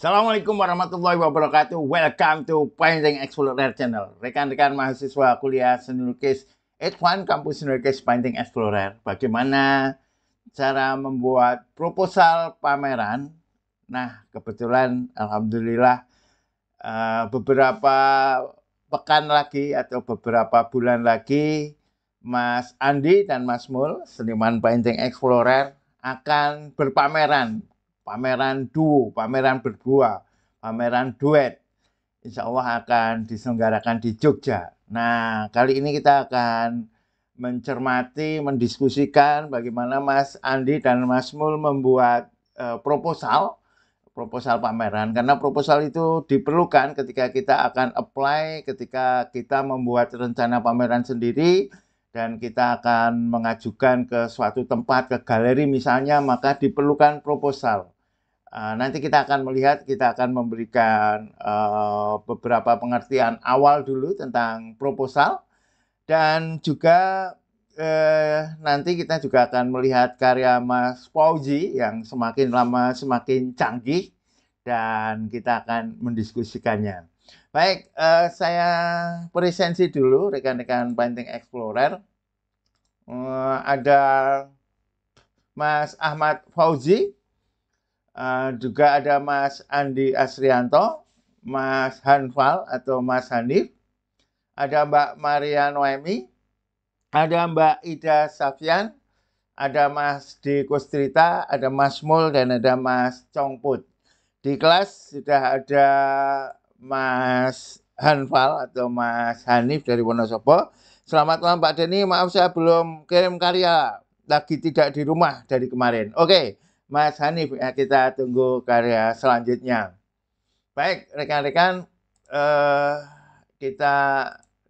Assalamualaikum warahmatullahi wabarakatuh. Welcome to Painting Explorer Channel. Rekan-rekan mahasiswa kuliah seni lukis Edwan Kampus Seni Lukis Painting Explorer. Bagaimana cara membuat proposal pameran? Nah, kebetulan alhamdulillah eh, beberapa pekan lagi atau beberapa bulan lagi Mas Andi dan Mas Mul, seniman Painting Explorer akan berpameran pameran duo, pameran berdua, pameran duet. Insya Allah akan diselenggarakan di Jogja. Nah, kali ini kita akan mencermati, mendiskusikan bagaimana Mas Andi dan Mas Mul membuat uh, proposal proposal pameran karena proposal itu diperlukan ketika kita akan apply ketika kita membuat rencana pameran sendiri dan kita akan mengajukan ke suatu tempat, ke galeri misalnya, maka diperlukan proposal. Ah, nanti kita akan melihat, kita akan memberikan eh, beberapa pengertian awal dulu tentang proposal, dan juga eh, nanti kita juga akan melihat karya Mas Fauji yang semakin lama semakin canggih, dan kita akan mendiskusikannya. Baik, uh, saya presensi dulu rekan-rekan Banting Explorer. Uh, ada Mas Ahmad Fauzi, uh, juga ada Mas Andi Asrianto, Mas Hanfal atau Mas Hanif, ada Mbak Maria Noemi, ada Mbak Ida Safian, ada Mas di Kustrita, ada Mas Mul, dan ada Mas Congput. Di kelas sudah ada Mas Hanfal atau Mas Hanif dari Wonosobo. Selamat malam Pak Denny, maaf saya belum kirim karya, lagi tidak di rumah dari kemarin. Oke, Mas Hanif, ya kita tunggu karya selanjutnya. Baik, rekan-rekan, eh, kita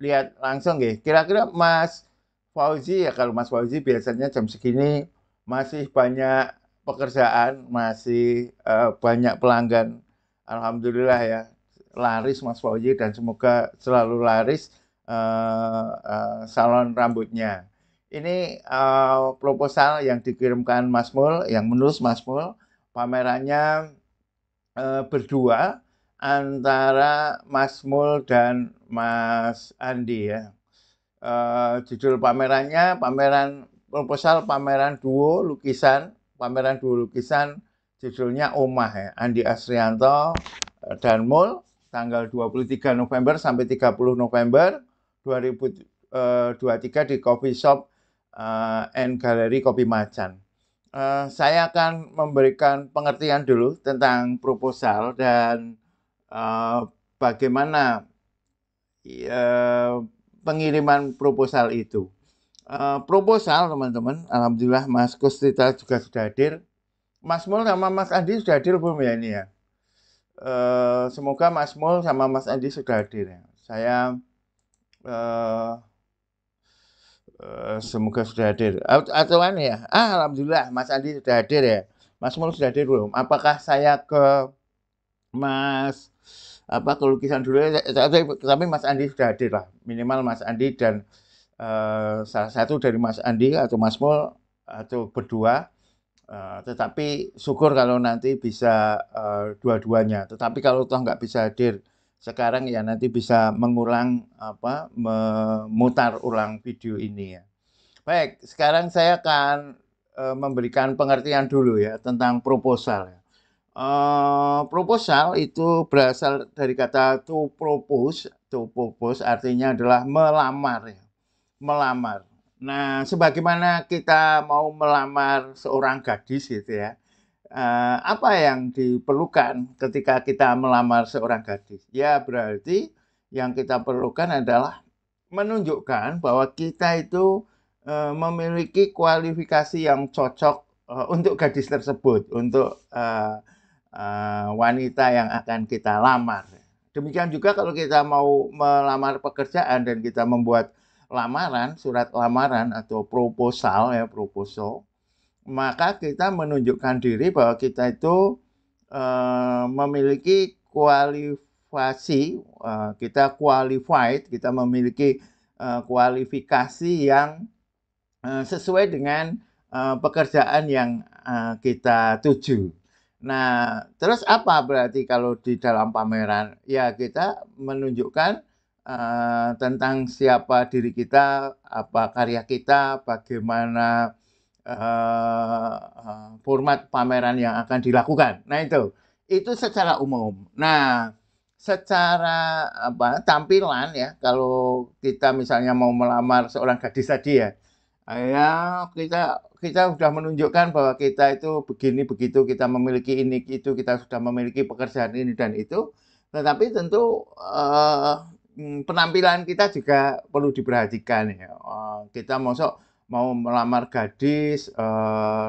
lihat langsung ya. Kira-kira Mas Fauzi ya, kalau Mas Fauzi biasanya jam segini masih banyak pekerjaan, masih eh, banyak pelanggan. Alhamdulillah ya, laris Mas Fauzi dan semoga selalu laris uh, uh, salon rambutnya. Ini uh, proposal yang dikirimkan Mas Mul, yang menulis Mas Mul, pamerannya uh, berdua antara Mas Mul dan Mas Andi ya. Uh, judul pamerannya pameran proposal pameran duo lukisan pameran duo lukisan judulnya Omah ya Andi Asrianto dan Mul tanggal 23 November sampai 30 November 2023 eh, di Coffee Shop and eh, Gallery Kopi Macan. Eh, saya akan memberikan pengertian dulu tentang proposal dan bagaimana pengiriman proposal itu. Proposal teman-teman, alhamdulillah Mas Kustita juga sudah hadir. Mas Mul sama Mas Andi sudah hadir belum ya ini ya? uh, semoga Mas Mul sama Mas Andi sudah hadir ya. Saya uh, semoga sudah hadir. Atau ya, ah, alhamdulillah Mas Andi sudah hadir ya. Mas Mul sudah hadir belum? Apakah saya ke Mas apa ke lukisan dulu? Tapi Mas Andi sudah hadir lah. Minimal Mas Andi dan uh, salah satu dari Mas Andi atau Mas Mul atau berdua Eh, tetapi syukur kalau nanti bisa uh, dua-duanya. Tetapi kalau toh nggak bisa hadir sekarang ya nanti bisa mengulang apa memutar ulang video ini ya. Baik, sekarang saya akan uh, memberikan pengertian dulu ya tentang proposal. Uh, proposal itu berasal dari kata to propose. To propose artinya adalah melamar ya. Melamar. Nah, sebagaimana kita mau melamar seorang gadis gitu ya, eh, apa yang diperlukan ketika kita melamar seorang gadis? Ya, berarti yang kita perlukan adalah menunjukkan bahwa kita itu eh, memiliki kualifikasi yang cocok eh, untuk gadis tersebut, untuk wanita yang akan kita lamar. Demikian juga kalau kita mau melamar pekerjaan dan kita membuat lamaran, surat lamaran atau proposal ya proposal, maka kita menunjukkan diri bahwa kita itu e, memiliki kualifikasi, e, eh, kita qualified, kita memiliki e, kualifikasi yang e, sesuai dengan e, pekerjaan yang e, kita tuju. Nah, terus apa berarti kalau di dalam pameran? Ya kita menunjukkan uh, tentang siapa diri kita, apa karya kita, bagaimana uh, format pameran yang akan dilakukan. Nah itu, itu secara umum. Nah, secara apa tampilan ya, kalau kita misalnya mau melamar seorang gadis tadi ya, ya kita kita sudah menunjukkan bahwa kita itu begini begitu kita memiliki ini itu kita sudah memiliki pekerjaan ini dan itu tetapi tentu uh, Hmm, penampilan kita juga perlu diperhatikan ya. Eh, kita mau mau melamar gadis eh,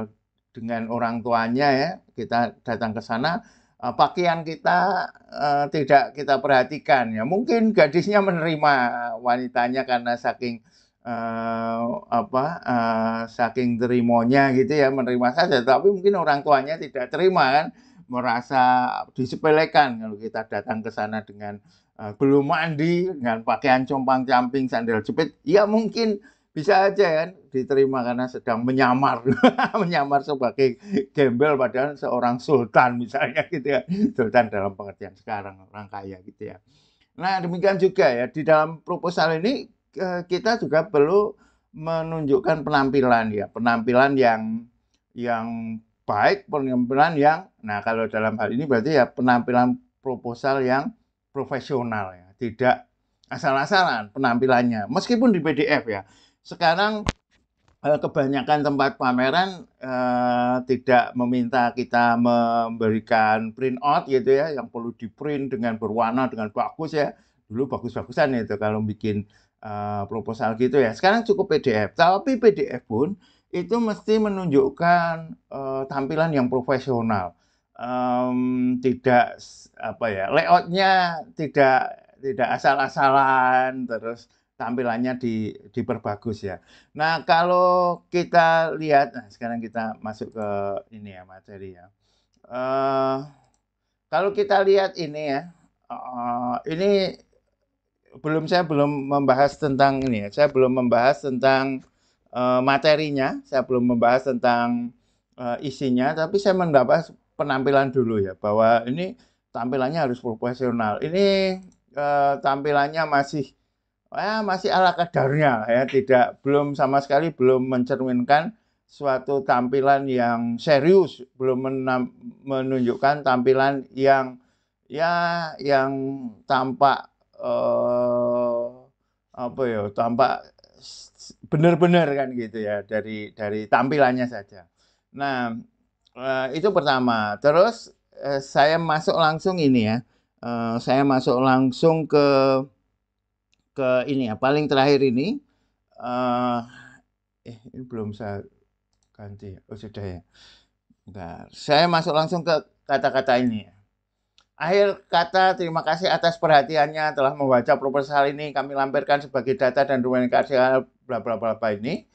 dengan orang tuanya ya, kita datang ke sana eh, pakaian kita tidak kita perhatikan ya. Mungkin gadisnya menerima wanitanya karena saking Uh, apa uh, saking terimonya gitu ya, menerima saja tapi mungkin orang tuanya tidak terima kan merasa disepelekan kalau kita datang ke sana dengan Ah, belum mandi dengan pakaian compang camping sandal jepit ya mungkin bisa aja kan diterima karena sedang menyamar menyamar sebagai gembel padahal seorang sultan misalnya gitu ya sultan dalam pengertian sekarang orang kaya gitu ya nah demikian juga ya di dalam proposal ini eh, kita juga perlu menunjukkan penampilan ya penampilan yang yang baik penampilan yang nah kalau dalam hal ini berarti ya penampilan proposal yang profesional ya, tidak asal-asalan penampilannya. Meskipun di PDF ya. Sekarang eh, kebanyakan tempat pameran eh, tidak meminta kita memberikan print out gitu ya yang perlu di print dengan berwarna dengan bagus ya dulu bagus-bagusan itu kalau bikin eh, proposal gitu ya sekarang cukup PDF tapi PDF pun itu mesti menunjukkan eh, tampilan yang profesional um, tidak apa ya layoutnya tidak tidak asal-asalan terus tampilannya di, diperbagus ya. Nah kalau kita lihat, nah sekarang kita masuk ke ini ya materi ya. Uh, kalau kita lihat ini ya, uh, ini belum saya belum membahas tentang ini ya. Saya belum membahas tentang uh, materinya, saya belum membahas tentang uh, isinya, tapi saya mendapat penampilan dulu ya bahwa ini tampilannya harus profesional. Ini eh, tampilannya masih eh, masih ala kadarnya ya, tidak belum sama sekali belum mencerminkan suatu tampilan yang serius, belum menunjukkan tampilan yang ya yang tampak eh, apa ya, tampak benar-benar kan gitu ya dari dari tampilannya saja. Nah, Eh, itu pertama. Terus uh, saya masuk langsung ini ya. Uh, saya masuk langsung ke ke ini ya. Paling terakhir ini. Uh, eh ini belum saya ganti. Ya. Oh sudah ya. Bentar. Saya masuk langsung ke kata-kata ini ya. Akhir kata, terima kasih atas perhatiannya telah membaca proposal ini. Kami lampirkan sebagai data dan dokumen karya bla bla bla ini.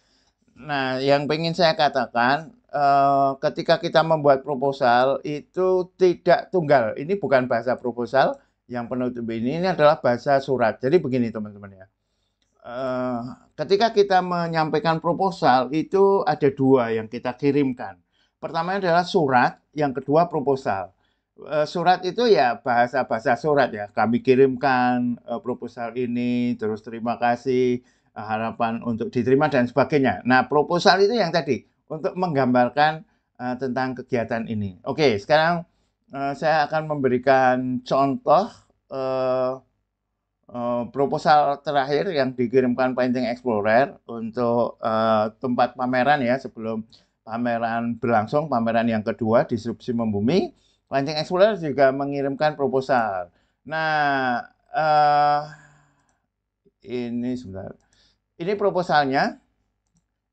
Nah, yang ingin saya katakan uh, ketika kita membuat proposal itu tidak tunggal. Ini bukan bahasa proposal yang penutup ini, ini adalah bahasa surat. Jadi begini teman-teman ya. Uh, ketika kita menyampaikan proposal itu ada dua yang kita kirimkan. Pertama adalah surat, yang kedua proposal. Eh, surat itu ya bahasa-bahasa surat ya. Kami kirimkan proposal ini, terus terima kasih, harapan untuk diterima dan sebagainya. Nah, proposal itu yang tadi untuk menggambarkan uh, tentang kegiatan ini. Oke, sekarang uh, saya akan memberikan contoh uh, uh, proposal terakhir yang dikirimkan Painting Explorer untuk uh, tempat pameran ya sebelum pameran berlangsung, pameran yang kedua disrupsi membumi. Painting Explorer juga mengirimkan proposal. Nah, uh, ini sebenarnya Ini proposalnya.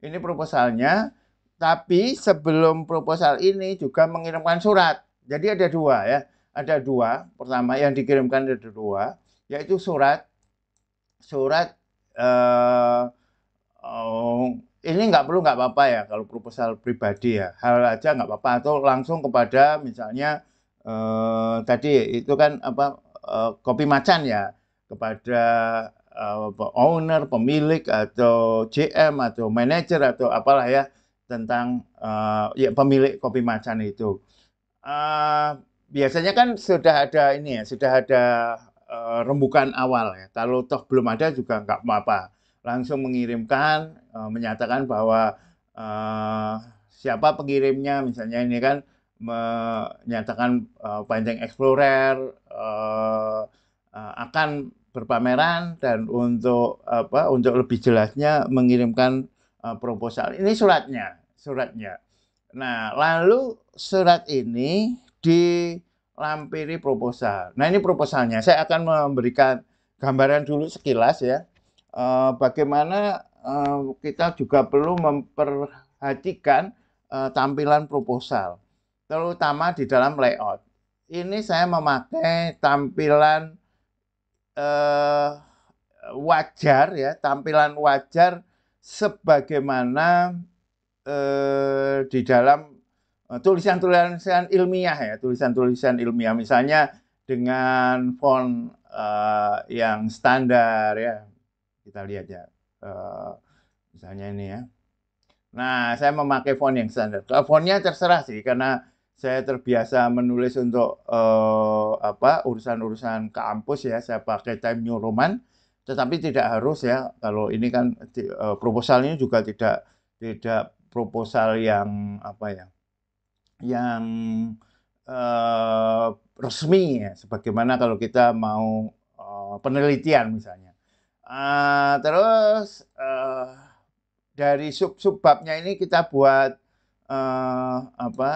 Ini proposalnya tapi sebelum proposal ini juga mengirimkan surat. Jadi ada dua ya. Ada dua. Pertama yang dikirimkan ada dua. Yaitu surat. Surat. Uh, oh, ini nggak perlu nggak apa-apa ya kalau proposal pribadi ya. Hal aja nggak apa-apa. Atau langsung kepada misalnya uh, tadi itu kan apa uh, kopi macan ya. Kepada uh, owner, pemilik, atau GM, atau manager atau apalah ya tentang uh, ya pemilik kopi macan itu. Uh, biasanya kan sudah ada ini ya, sudah ada uh, rembukan awal ya. Kalau toh belum ada juga nggak apa-apa. Langsung mengirimkan, uh, menyatakan bahwa uh, siapa pengirimnya, misalnya ini kan menyatakan uh, Panjang Explorer uh, uh, akan berpameran dan untuk apa untuk lebih jelasnya mengirimkan Eh, proposal. Ini suratnya, suratnya. Nah, lalu surat ini dilampiri proposal. Nah, ini proposalnya. Saya akan memberikan gambaran dulu sekilas ya. Eh, bagaimana eh, kita juga perlu memperhatikan tampilan proposal, terutama di dalam layout. Ini saya memakai tampilan eh, wajar ya, tampilan wajar sebagaimana eh, di dalam eh, tulisan-tulisan ilmiah ya, tulisan-tulisan ilmiah misalnya dengan font eh, yang standar ya. Kita lihat ya. Eh, misalnya ini ya. Nah, saya memakai font yang standar. Kalau fontnya terserah sih karena saya terbiasa menulis untuk uh, apa urusan-urusan kampus ya. Saya pakai Time New Roman tetapi tidak harus ya kalau ini kan uh, proposalnya juga tidak tidak proposal yang apa ya yang uh, resmi ya sebagaimana kalau kita mau uh, penelitian misalnya uh, terus uh, dari sub subbabnya ini kita buat uh, apa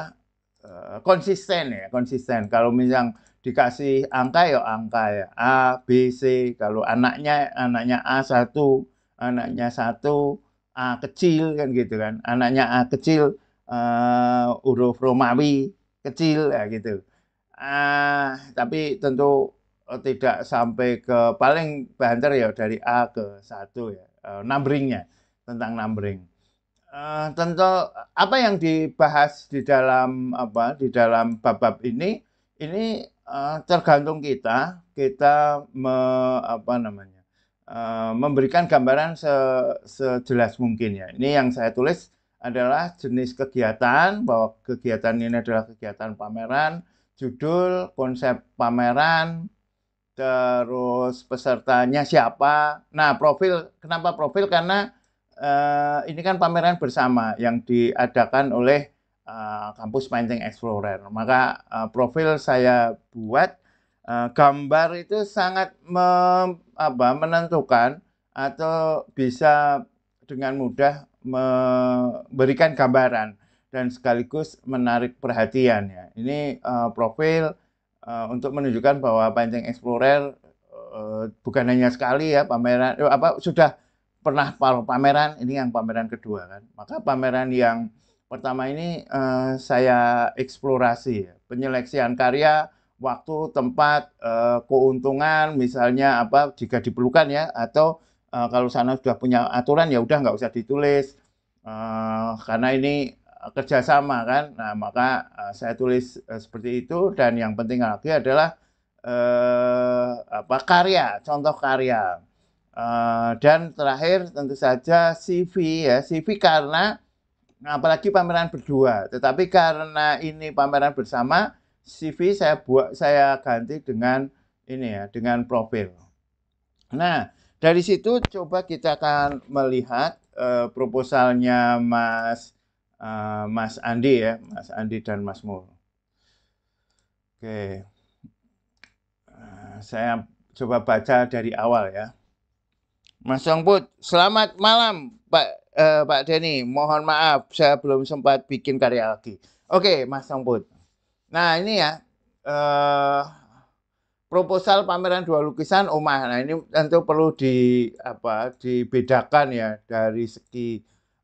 uh, konsisten ya konsisten kalau misalnya dikasih angka ya angka ya A B C kalau anaknya anaknya a satu anaknya satu A kecil kan gitu kan anaknya A kecil uh, eh, uruf Romawi kecil ya gitu uh, tapi tentu eh, tidak sampai ke paling banter ya dari A ke satu ya uh, numberingnya tentang numbering uh, tentu apa yang dibahas di dalam apa di dalam bab-bab ini ini Eh, tergantung kita kita me, apa namanya uh, memberikan gambaran se, sejelas mungkin ya ini yang saya tulis adalah jenis kegiatan bahwa kegiatan ini adalah kegiatan pameran judul konsep pameran terus pesertanya siapa nah profil kenapa profil karena uh, ini kan pameran bersama yang diadakan oleh uh, kampus Explorer. Maka uh, profil saya buat uh, gambar itu sangat mem, apa, menentukan atau bisa dengan mudah memberikan gambaran dan sekaligus menarik perhatian ya. Ini uh, profil uh, untuk menunjukkan bahwa Painting Explorer uh, bukan hanya sekali ya pameran apa sudah pernah pameran ini yang pameran kedua kan. Maka pameran yang Pertama ini uh, saya eksplorasi ya, penyeleksian karya, waktu, tempat, uh, keuntungan, misalnya apa jika diperlukan ya, atau uh, kalau sana sudah punya aturan ya udah nggak usah ditulis uh, karena ini kerjasama kan. Nah maka uh, saya tulis uh, seperti itu dan yang penting lagi adalah uh, apa karya, contoh karya. Uh, dan terakhir tentu saja CV ya CV karena Nah, apalagi pameran berdua. Tetapi karena ini pameran bersama, CV saya buat saya ganti dengan ini ya, dengan profil. Nah, dari situ coba kita akan melihat uh, proposalnya Mas uh, Mas Andi ya, Mas Andi dan Mas Mul. Oke. Eh, saya coba baca dari awal ya. Mas Songput, selamat malam Pak uh, Pak Denny, mohon maaf saya belum sempat bikin karya lagi. Oke, okay, Mas Sangput. Nah, ini ya uh, proposal pameran dua lukisan omah. Nah, ini tentu perlu di apa dibedakan ya dari segi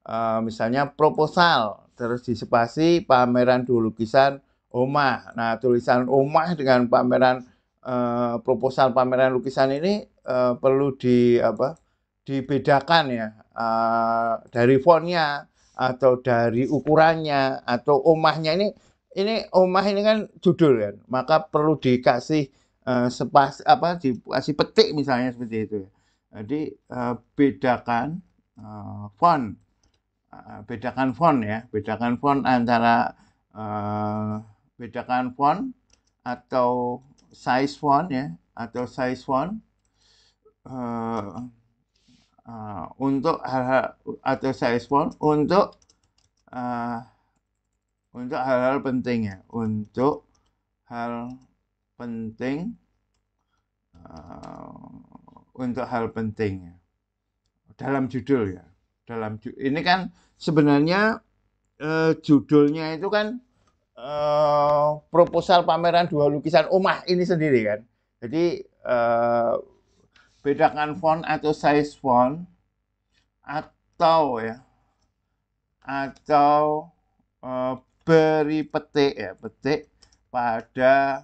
uh, misalnya proposal terus disepasi pameran dua lukisan omah. Nah, tulisan omah dengan pameran uh, proposal pameran lukisan ini uh, perlu di apa dibedakan ya Eh, dari fontnya atau dari ukurannya atau omahnya ini ini omah ini kan judul kan maka perlu dikasih uh, sepas apa dikasih petik misalnya seperti itu jadi uh, bedakan uh, font uh, bedakan font ya bedakan font antara uh, bedakan font atau size font ya atau size font uh, uh, untuk hal-hal atau saya form untuk uh, untuk hal-hal penting ya untuk hal penting uh, untuk hal penting ya dalam judul ya dalam ini kan sebenarnya uh, judulnya itu kan uh, proposal pameran dua lukisan omah ini sendiri kan jadi uh, bedakan font atau size font atau ya atau uh, beri petik ya petik pada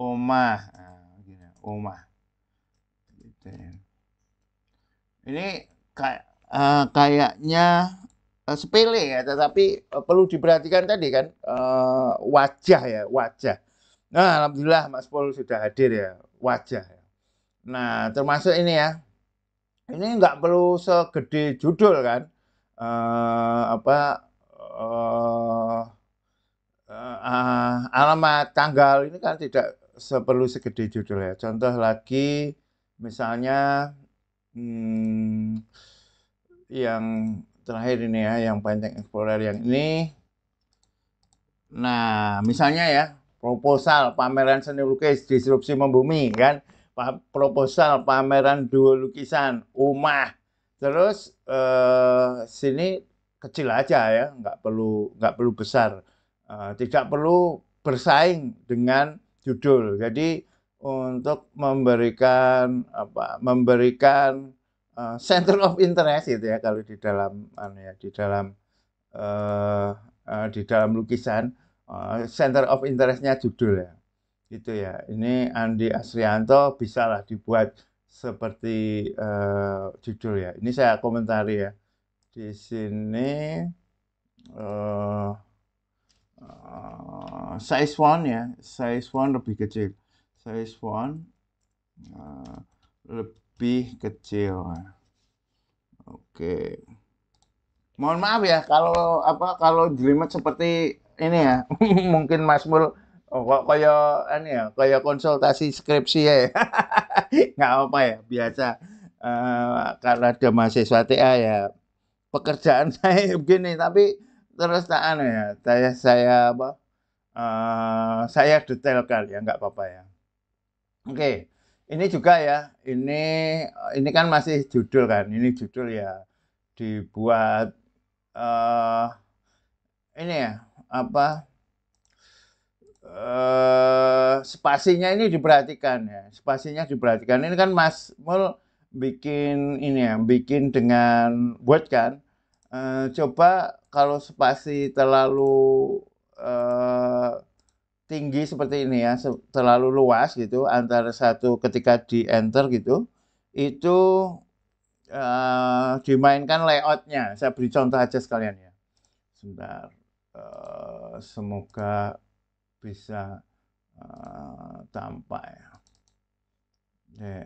omah nah, gini, omah gitu ya. ini kayak uh, eh, kayaknya uh, sepele ya tetapi uh, perlu diperhatikan tadi kan uh, wajah ya wajah nah alhamdulillah Mas Paul sudah hadir ya wajah ya. Nah, termasuk ini ya. Ini nggak perlu segede judul kan. Uh, apa uh, uh, alamat tanggal ini kan tidak seperlu segede judul ya. Contoh lagi misalnya hmm, yang terakhir ini ya, yang panjang Explorer yang ini. Nah, misalnya ya, proposal pameran seni lukis disrupsi membumi kan proposal pameran dua lukisan umah terus eh, sini kecil aja ya nggak perlu nggak perlu besar eh, tidak perlu bersaing dengan judul jadi untuk memberikan apa memberikan uh, center of interest gitu ya kalau di dalam anu ya di dalam uh, di dalam lukisan uh, center of interestnya judul ya gitu ya ini Andi Asrianto bisalah dibuat seperti uh, judul ya ini saya komentari ya di sini uh, uh, size one ya size one lebih kecil size one uh, lebih kecil oke okay. mohon maaf ya kalau apa kalau jelimet seperti ini ya mungkin Mas Mul Oh, kayak ini ya, kayak konsultasi skripsi ya. Nggak apa ya, biasa. Uh, karena ada mahasiswa TA ya, pekerjaan saya begini, tapi terus tak aneh ya. Saya saya apa? Uh, saya detailkan ya, nggak apa-apa ya. Oke, okay. ini juga ya. Ini ini kan masih judul kan. Ini judul ya dibuat uh, ini ya apa? Eh, spasinya ini diperhatikan ya. Spasinya diperhatikan. Ini kan Mas Mul bikin ini ya, bikin dengan buat kan. Eh, coba kalau spasi terlalu eh, tinggi seperti ini ya, terlalu luas gitu antara satu ketika di enter gitu, itu eh, dimainkan layoutnya. Saya beri contoh aja sekalian ya. Sebentar, uh, semoga bisa uh, tampak ya. ya.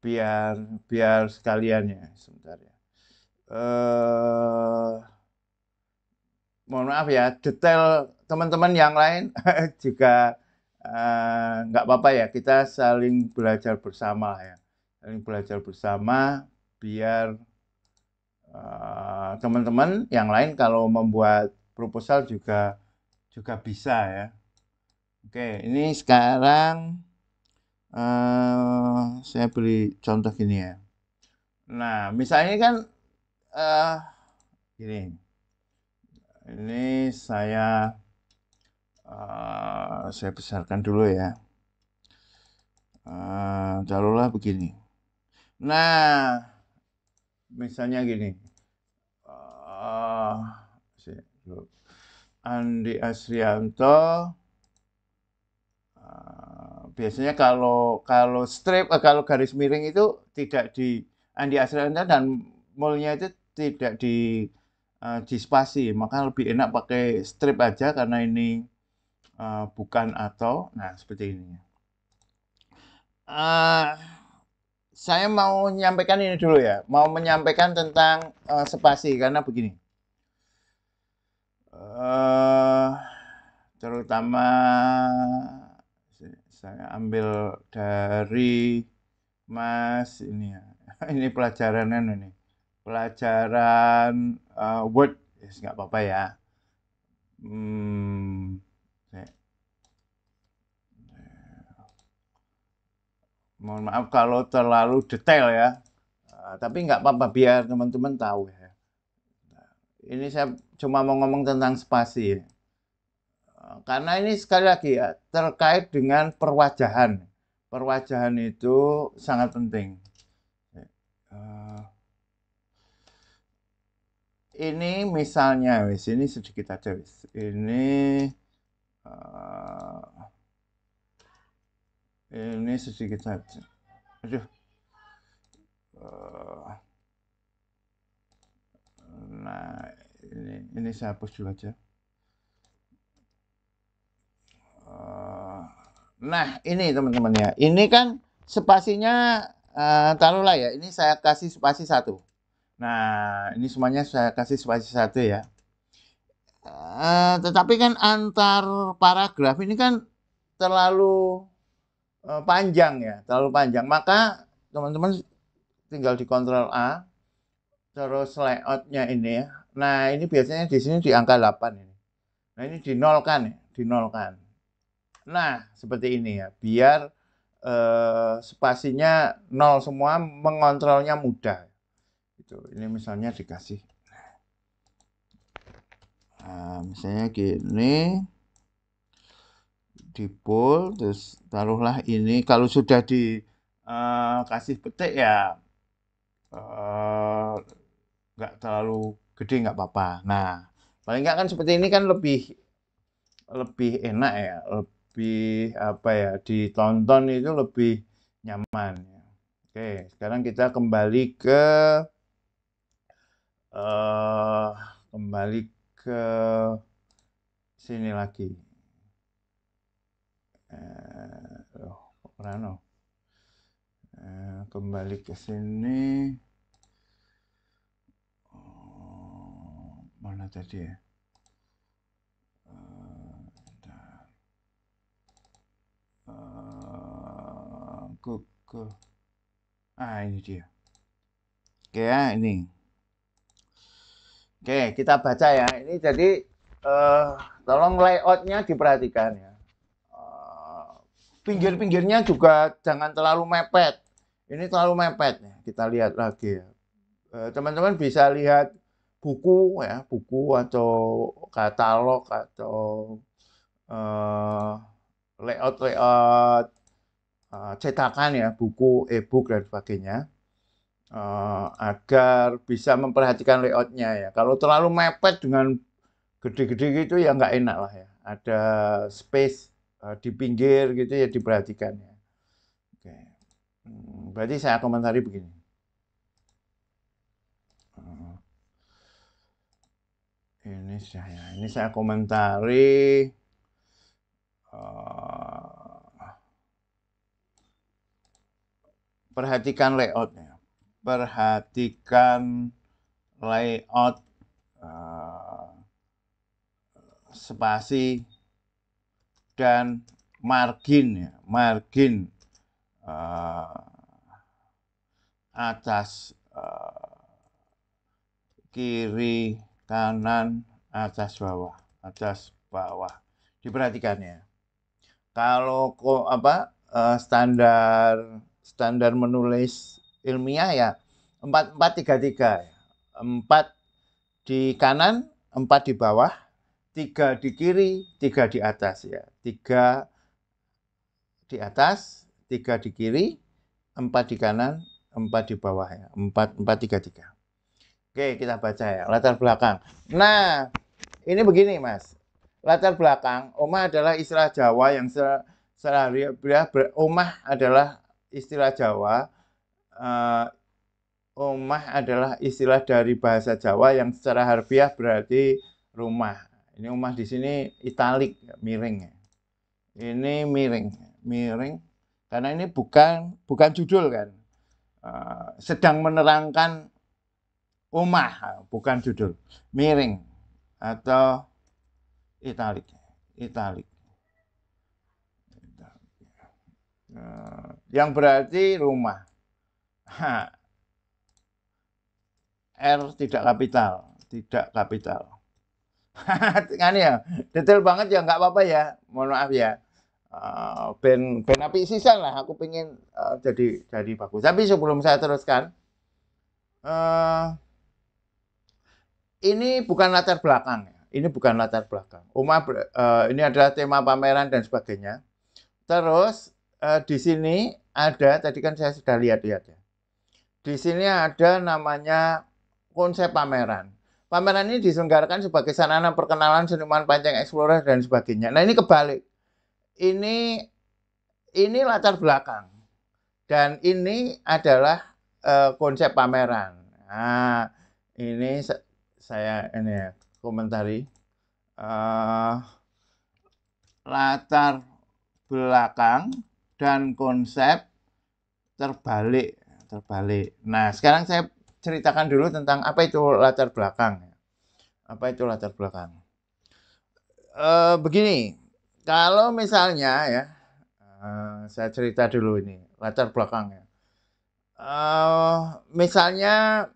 Biar biar sekalian ya sebentar ya. Uh, mohon maaf ya detail teman-teman yang lain juga eh, nggak uh, apa-apa ya kita saling belajar bersama ya saling belajar bersama biar teman-teman uh, teman -teman yang lain kalau membuat proposal juga juga bisa ya Oke ini sekarang uh, saya beri contoh gini ya Nah misalnya kan uh, gini ini saya uh, saya besarkan dulu ya uh, begini nah misalnya gini uh, Andi Asrianto eh, biasanya kalau kalau strip eh, kalau garis miring itu tidak di Andi Asrianto dan mulnya itu tidak di uh, eh, dispasi, maka lebih enak pakai strip aja karena ini uh, bukan atau nah seperti ini uh, saya mau menyampaikan ini dulu ya mau menyampaikan tentang uh, spasi karena begini uh, terutama saya ambil dari Mas ini ya. ini pelajarannya ini. Pelajaran uh, Word nggak apa-apa ya. Hmm, eh. Mohon maaf kalau terlalu detail ya. Uh, tapi nggak apa-apa biar teman-teman tahu ya. Nah, ini saya cuma mau ngomong tentang spasi. Eh, karena ini sekali lagi ya, terkait dengan perwajahan. Perwajahan itu sangat penting. Eh, ini misalnya, wis ini sedikit aja wis. Ini uh, ini sedikit saja. Aduh. Uh, nah, ini ini saya hapus dulu aja eh, nah ini teman-teman ya ini kan spasinya uh, taruhlah ya ini saya kasih spasi satu nah ini semuanya saya kasih spasi satu ya uh, tetapi kan antar paragraf ini kan terlalu uh, panjang ya terlalu panjang maka teman-teman tinggal di kontrol A terus layoutnya ini ya Nah, ini biasanya di sini di angka 8 ini. Nah, ini dinolkan ya, dinolkan. Nah, seperti ini ya, biar eh, spasinya nol semua, mengontrolnya mudah. Itu, ini misalnya dikasih. Nah, misalnya gini, di dipul, terus taruhlah ini. Kalau sudah dikasih eh, petik ya, eh, nggak terlalu gede nggak apa-apa nah paling nggak kan seperti ini kan lebih lebih enak ya lebih apa ya ditonton itu lebih nyaman ya. oke sekarang kita kembali ke uh, kembali ke sini lagi uh, oh, Rano. Uh, kembali ke sini Mana tadi ya? Uh, Google. Ah, ini dia. Oke ya, ini. Oke, kita baca ya. Ini jadi uh, tolong layoutnya diperhatikan ya. Uh, Pinggir-pinggirnya juga jangan terlalu mepet. Ini terlalu mepet. Kita lihat lagi ya. Teman-teman uh, bisa lihat buku ya buku atau katalog atau uh, layout layout uh, cetakan ya buku e-book dan sebagainya uh, agar bisa memperhatikan layoutnya ya kalau terlalu mepet dengan gede-gede gitu ya nggak enak lah ya ada space uh, di pinggir gitu ya diperhatikan ya oke okay. Hmm, berarti saya komentari begini Indonesia ya. Ini saya komentari perhatikan layoutnya, perhatikan layout uh, spasi dan margin ya, margin uh, atas uh, kiri kanan, atas, bawah, atas, bawah. Diperhatikannya. Kalau ko, apa eh, standar standar menulis ilmiah ya empat empat tiga tiga ya. empat di kanan empat di bawah tiga di kiri tiga di atas ya tiga di atas tiga di kiri empat di kanan empat di bawah ya empat empat tiga tiga Oke, kita baca ya. Latar belakang. Nah, ini begini, Mas. Latar belakang, omah adalah istilah Jawa yang sehari ya, ber, omah adalah istilah Jawa. Uh, omah adalah istilah dari bahasa Jawa yang secara harfiah berarti rumah. Ini omah di sini italik, miring. Ya. Ini miring, miring. Karena ini bukan bukan judul kan. Uh, sedang menerangkan Umah, bukan judul. Miring atau italik. Italik. Yang berarti rumah. Ha. R tidak kapital. Tidak kapital. kan ya, detail banget ya, nggak apa-apa ya. Mohon maaf ya. Eh, ben ben api sisa lah aku pengen eh, jadi jadi bagus tapi sebelum saya teruskan eh, ini bukan latar belakang. Ya. Ini bukan latar belakang. Uma uh, ini adalah tema pameran dan sebagainya. Terus uh, di sini ada tadi kan saya sudah lihat-lihat ya. Di sini ada namanya konsep pameran. Pameran ini diselenggarakan sebagai sarana perkenalan seniman panjang eksplorasi dan sebagainya. Nah, ini kebalik. Ini ini latar belakang dan ini adalah uh, konsep pameran. Nah, ini saya ini ya komentari uh, latar belakang dan konsep terbalik terbalik. Nah sekarang saya ceritakan dulu tentang apa itu latar belakang. Ya. Apa itu latar belakang? E, begini, kalau misalnya ya, e, saya cerita dulu ini latar belakangnya. E, misalnya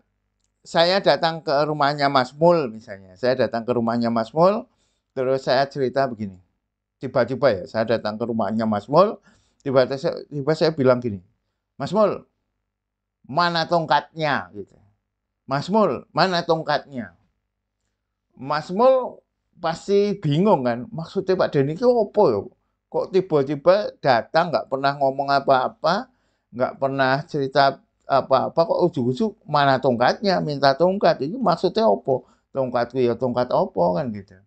saya datang ke rumahnya Mas Mul misalnya. Saya datang ke rumahnya Mas Mul, terus saya cerita begini. Tiba-tiba ya, saya datang ke rumahnya Mas Mul, tiba-tiba saya, tiba saya bilang gini, Mas Mul, mana tongkatnya? Gitu. Mas Mul, mana tongkatnya? Mas Mul pasti bingung kan, maksudnya Pak Denny itu apa ya? Kok tiba-tiba datang nggak pernah ngomong apa-apa, nggak pernah cerita apa-apa kok ujung-ujung mana tongkatnya minta tongkat itu maksudnya opo tongkatku ya tongkat opo kan gitu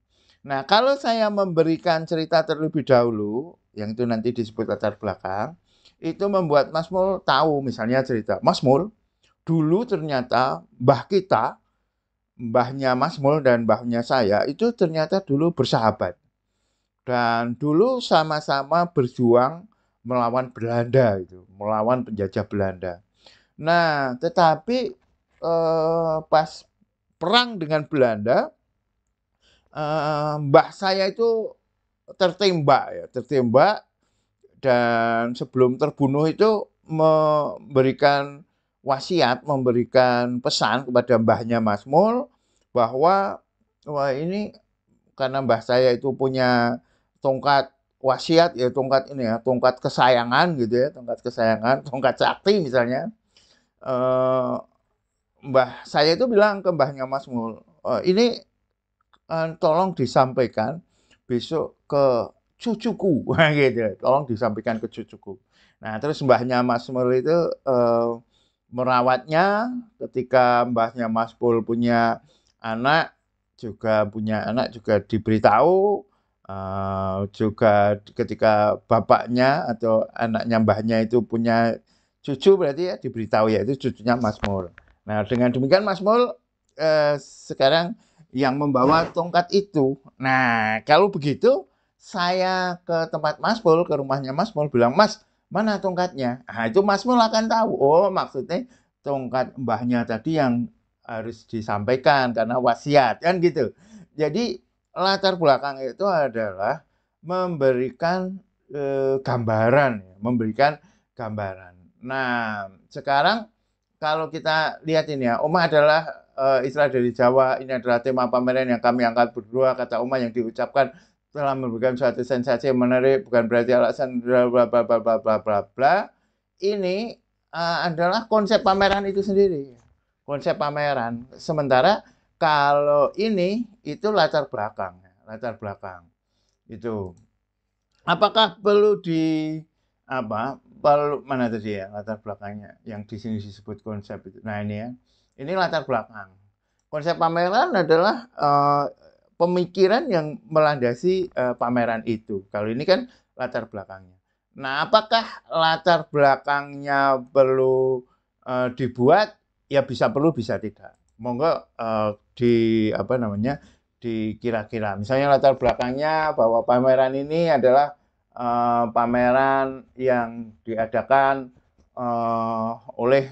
nah kalau saya memberikan cerita terlebih dahulu yang itu nanti disebut latar belakang itu membuat Mas Mul tahu misalnya cerita Mas Mul dulu ternyata mbah kita mbahnya Mas Mul dan mbahnya saya itu ternyata dulu bersahabat dan dulu sama-sama berjuang melawan Belanda itu melawan penjajah Belanda Nah, tetapi eh, pas perang dengan Belanda, eh, mbah saya itu tertembak ya, tertembak dan sebelum terbunuh itu memberikan wasiat, memberikan pesan kepada mbahnya Mas Mul bahwa wah ini karena mbah saya itu punya tongkat wasiat ya tongkat ini ya tongkat kesayangan gitu ya tongkat kesayangan tongkat sakti misalnya Eh, mbah saya itu bilang ke mbahnya Mas Mul, uh, eh, ini eh, tolong disampaikan besok ke cucuku gitu tolong disampaikan ke cucuku nah terus mbahnya Mas Mul itu uh, merawatnya ketika mbahnya Mas Pul punya anak juga punya anak juga diberitahu uh, juga ketika bapaknya atau anaknya mbahnya itu punya cucu berarti ya diberitahu ya itu cucunya Mas Mul. Nah dengan demikian Mas Mul eh, sekarang yang membawa tongkat itu. Nah kalau begitu saya ke tempat Mas Mul ke rumahnya Mas Mul bilang Mas mana tongkatnya? Nah, itu Mas Mul akan tahu. Oh maksudnya tongkat mbahnya tadi yang harus disampaikan karena wasiat kan gitu. Jadi latar belakang itu adalah memberikan eh, gambaran, ya, memberikan gambaran. Nah, sekarang kalau kita lihat ini ya, Oma adalah e, eh, istilah dari Jawa, ini adalah tema pameran yang kami angkat berdua, kata Oma yang diucapkan telah memberikan suatu sensasi yang menarik, bukan berarti alasan bla bla bla bla bla bla bla bla. Ini e, adalah konsep pameran itu sendiri. Konsep pameran. Sementara kalau ini itu latar belakang, latar belakang. Itu apakah perlu di apa perlu mana tadi ya latar belakangnya yang di sini disebut konsep itu. Nah ini ya, ini latar belakang. Konsep pameran adalah uh, pemikiran yang melandasi uh, pameran itu. Kalau ini kan latar belakangnya. Nah apakah latar belakangnya perlu uh, dibuat? Ya bisa perlu bisa tidak. Monggo uh, di apa namanya dikira-kira. Misalnya latar belakangnya bahwa pameran ini adalah Eh, pameran yang diadakan uh, oleh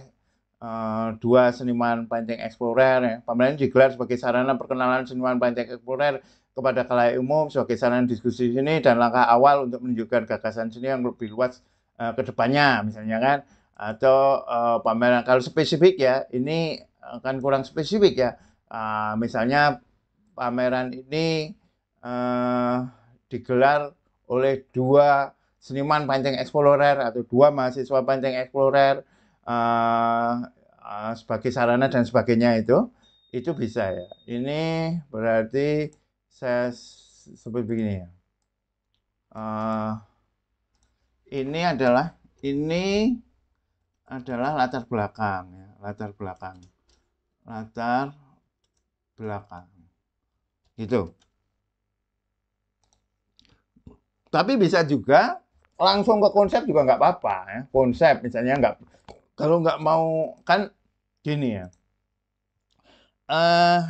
uh, dua seniman pancing eksplorer. Ya. Pameran digelar sebagai sarana perkenalan seniman pancing eksplorer kepada kalai umum sebagai sarana diskusi sini dan langkah awal untuk menunjukkan gagasan seni yang lebih luas uh, ke depannya misalnya kan atau uh, pameran kalau spesifik ya ini akan kurang spesifik ya uh, misalnya pameran ini uh, digelar oleh dua seniman pancing eksplorer atau dua mahasiswa pancing eksplorer uh, uh, sebagai sarana dan sebagainya itu itu bisa ya. Ini berarti saya seperti begini ya. Uh, ini adalah ini adalah latar belakang ya, latar belakang. Latar belakang. Gitu. Tapi bisa juga langsung ke konsep juga nggak apa-apa ya. Konsep misalnya nggak kalau nggak mau kan gini ya. Uh,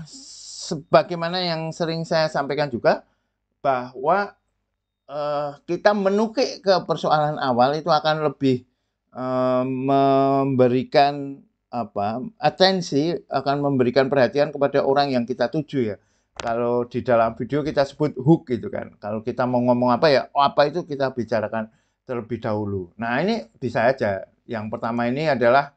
sebagaimana yang sering saya sampaikan juga bahwa uh, kita menukik ke persoalan awal itu akan lebih uh, memberikan apa atensi akan memberikan perhatian kepada orang yang kita tuju ya kalau di dalam video kita sebut hook gitu kan. Kalau kita mau ngomong apa ya, oh apa itu kita bicarakan terlebih dahulu. Nah ini bisa aja. Yang pertama ini adalah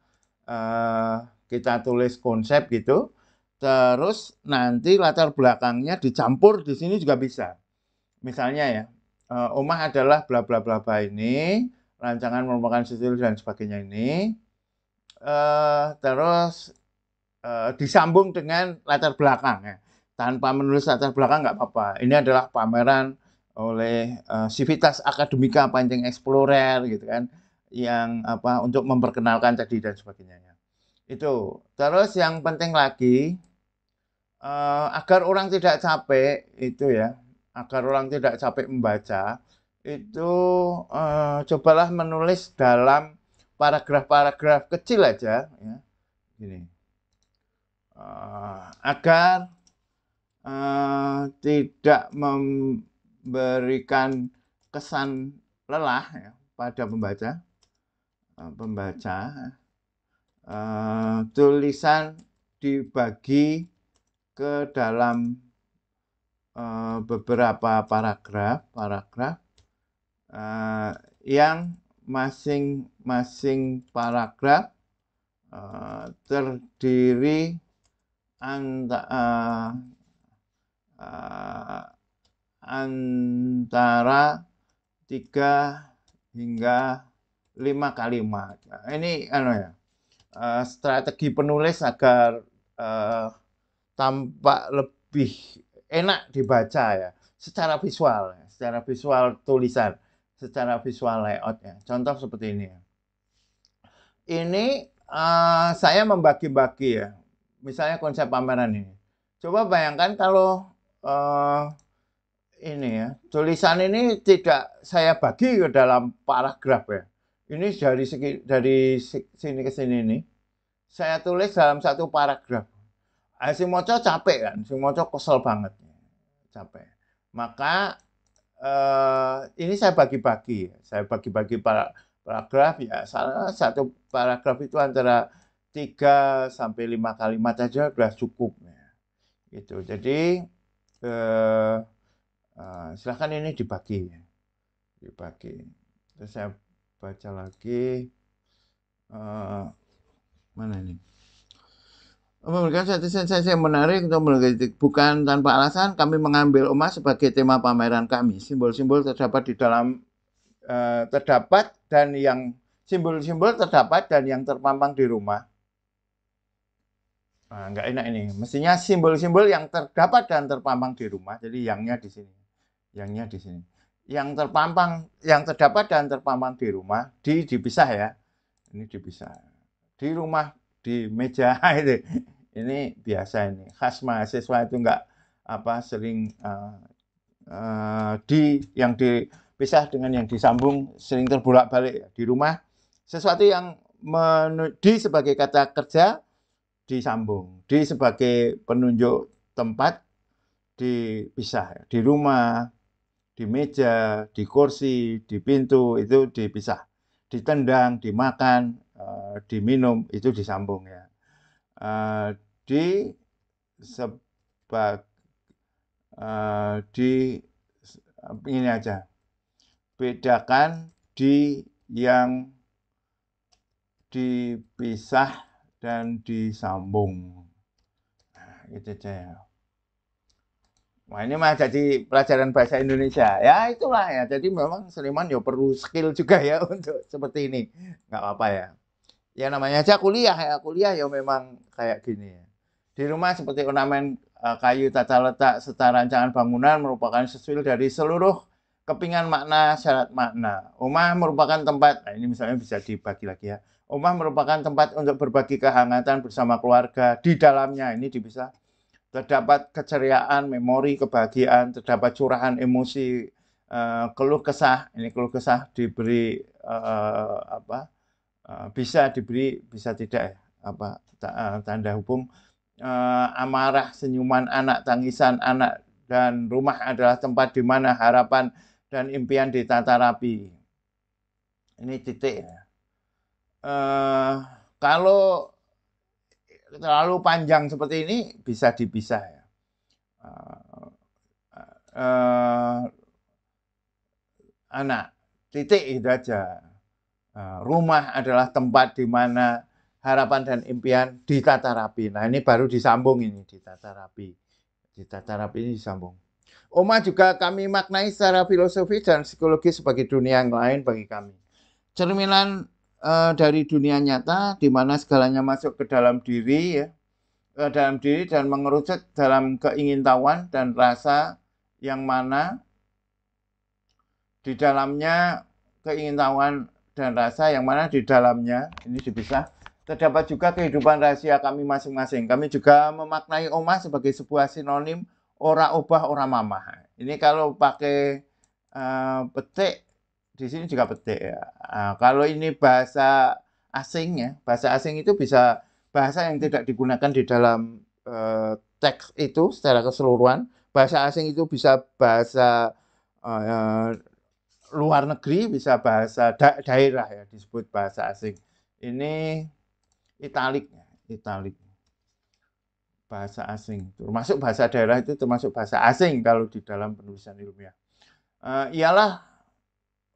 uh, kita tulis konsep gitu. Terus nanti latar belakangnya dicampur di sini juga bisa. Misalnya ya, uh, adalah bla bla bla bla ini, rancangan merupakan sisil dan sebagainya ini. Uh, terus uh, disambung dengan latar belakang ya tanpa menulis latar belakang nggak apa-apa. Ini adalah pameran oleh uh, eh, Civitas Akademika Panjang Explorer gitu kan yang apa untuk memperkenalkan tadi dan sebagainya. Itu. Terus yang penting lagi uh, agar orang tidak capek itu ya, agar orang tidak capek membaca itu uh, cobalah menulis dalam paragraf-paragraf kecil aja ya. Gini. Uh, agar Eh, tidak memberikan kesan lelah ya, pada pembaca uh, pembaca uh, tulisan dibagi ke dalam uh, beberapa paragraf paragraf uh, yang masing-masing paragraf uh, terdiri anta, uh, uh, antara tiga hingga lima kalimat. Nah, ini anu ya uh, strategi penulis agar uh, tampak lebih enak dibaca ya secara visual, ya, secara visual tulisan, secara visual layout ya. Contoh seperti ini. Ya. Ini uh, saya membagi-bagi ya. Misalnya konsep pameran ini. Coba bayangkan kalau uh, ini ya tulisan ini tidak saya bagi ke dalam paragraf ya ini dari segi, dari sini ke sini ini saya tulis dalam satu paragraf eh, si moco capek kan si moco kesel banget capek maka eh, ini saya bagi-bagi ya. saya bagi-bagi para paragraf ya salah satu paragraf itu antara tiga sampai 5 kalimat aja sudah cukup ya. gitu jadi ke uh, silahkan ini dibagi ya. dibagi terus saya baca lagi uh, mana ini oh, memberikan satu sensasi yang menarik untuk mengkritik bukan tanpa alasan kami mengambil emas sebagai tema pameran kami simbol-simbol terdapat di dalam uh, terdapat dan yang simbol-simbol terdapat dan yang terpampang di rumah Nah, nggak enak ini. Mestinya simbol-simbol yang terdapat dan terpampang di rumah. Jadi yangnya di sini. Yangnya di sini. Yang terpampang, yang terdapat dan terpampang di rumah, di dipisah ya. Ini dipisah. Di rumah, di meja ini. Ini biasa ini. Khas mahasiswa itu nggak apa sering uh, uh, di yang dipisah dengan yang disambung sering terbolak-balik di rumah. Sesuatu yang di sebagai kata kerja disambung. Di sebagai penunjuk tempat dipisah. Di rumah, di meja, di kursi, di pintu itu dipisah. Ditendang, dimakan, eh, diminum itu disambung ya. Eh, di sebab eh, di ini aja bedakan di yang dipisah dan disambung. Nah, gitu aja. ya. Wah ini mah jadi pelajaran bahasa Indonesia. Ya itulah ya. Jadi memang seniman ya perlu skill juga ya untuk seperti ini. Nggak apa-apa ya. Ya namanya aja kuliah ya. Kuliah ya memang kayak gini ya. Di rumah seperti ornamen eh, kayu tata letak serta rancangan bangunan merupakan sesuil dari seluruh kepingan makna syarat makna. Rumah merupakan tempat, nah ini misalnya bisa dibagi lagi ya. Rumah merupakan tempat untuk berbagi kehangatan bersama keluarga. Di dalamnya ini bisa terdapat keceriaan, memori, kebahagiaan, terdapat curahan emosi, uh, keluh kesah. Ini keluh kesah diberi uh, apa? Uh, bisa diberi, bisa tidak ya? Apa tanda hukum amarah, senyuman anak, tangisan anak dan rumah adalah tempat di mana harapan dan impian ditata rapi. Ini titik ya eh, kalau terlalu panjang seperti ini bisa dipisah ya. Eh, eh anak titik itu aja. Eh, rumah adalah tempat di mana harapan dan impian ditata rapi. Nah ini baru disambung ini ditata rapi, ditata rapi ini disambung. Oma juga kami maknai secara filosofi dan psikologi sebagai dunia yang lain bagi kami. Cerminan uh, dari dunia nyata di mana segalanya masuk ke dalam diri ya ke dalam diri dan mengerucut dalam keingintahuan dan rasa yang mana di dalamnya keingintahuan dan rasa yang mana di dalamnya ini dipisah terdapat juga kehidupan rahasia kami masing-masing. Kami juga memaknai oma sebagai sebuah sinonim ora obah ora mamah. Ini kalau pakai uh, petik di sini juga petik ya. Nah, kalau ini bahasa asing ya, bahasa asing itu bisa bahasa yang tidak digunakan di dalam e, teks itu secara keseluruhan. Bahasa asing itu bisa bahasa e, luar negeri, bisa bahasa da daerah ya disebut bahasa asing. Ini italik ya, italik bahasa asing. Termasuk bahasa daerah itu termasuk bahasa asing kalau di dalam penulisan ilmiah. Uh, ialah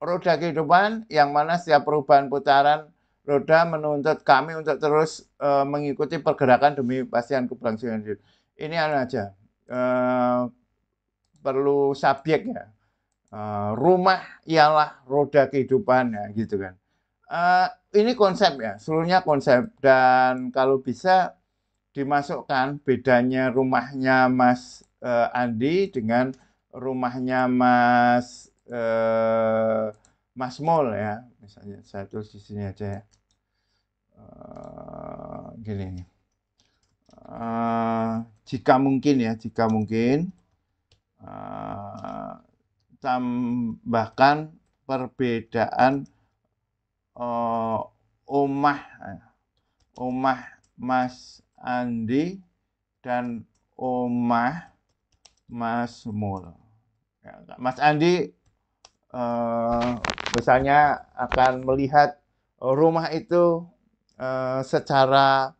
roda kehidupan yang mana setiap perubahan putaran roda menuntut kami untuk terus e, mengikuti pergerakan demi pastian keberlangsungan hidup. Ini anu aja e, perlu subjek ya. E, rumah ialah roda kehidupan ya gitu kan. E, ini konsep ya, seluruhnya konsep dan kalau bisa dimasukkan bedanya rumahnya Mas e, Andi dengan rumahnya Mas eh, Mas Mol ya misalnya saya tulis di sini aja ya eh, gini nih eh, jika mungkin ya jika mungkin eh, tambahkan perbedaan umah eh, omah omah Mas Andi dan omah Mas Mul. Ya, Mas Andi Eh, misalnya akan melihat rumah itu uh, secara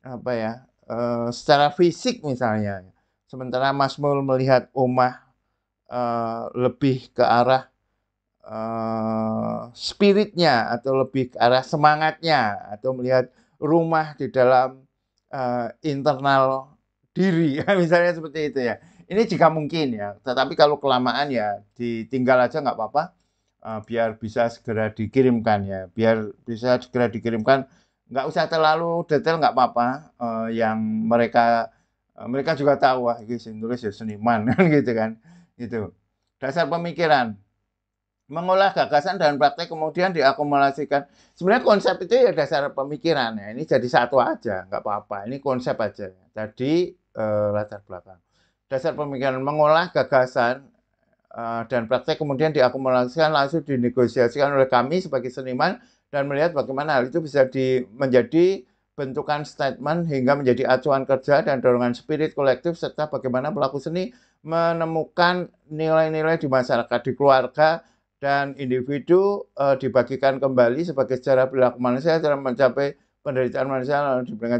apa ya uh, secara fisik misalnya sementara Mas Mul melihat rumah uh, lebih ke arah uh, spiritnya atau lebih ke arah semangatnya atau melihat rumah di dalam uh, internal diri misalnya seperti itu ya ini jika mungkin ya, tetapi kalau kelamaan ya ditinggal aja nggak apa-apa. Uh, biar bisa segera dikirimkan ya, biar bisa segera dikirimkan. Nggak usah terlalu detail nggak apa-apa. Uh, yang mereka uh, mereka juga tahu wah ini nulis ya seniman kan gitu kan. Itu dasar pemikiran mengolah gagasan dan praktek kemudian diakumulasikan. Sebenarnya konsep itu ya dasar pemikiran ya. Ini jadi satu aja, nggak apa-apa. Ini konsep aja. Tadi uh, latar belakang dasar pemikiran mengolah gagasan uh, dan praktek kemudian diakumulasikan langsung dinegosiasikan oleh kami sebagai seniman dan melihat bagaimana hal itu bisa di, menjadi bentukan statement hingga menjadi acuan kerja dan dorongan spirit kolektif serta bagaimana pelaku seni menemukan nilai-nilai di masyarakat, di keluarga dan individu e, dibagikan kembali sebagai secara perilaku manusia cara mencapai penderitaan manusia lalu diberikan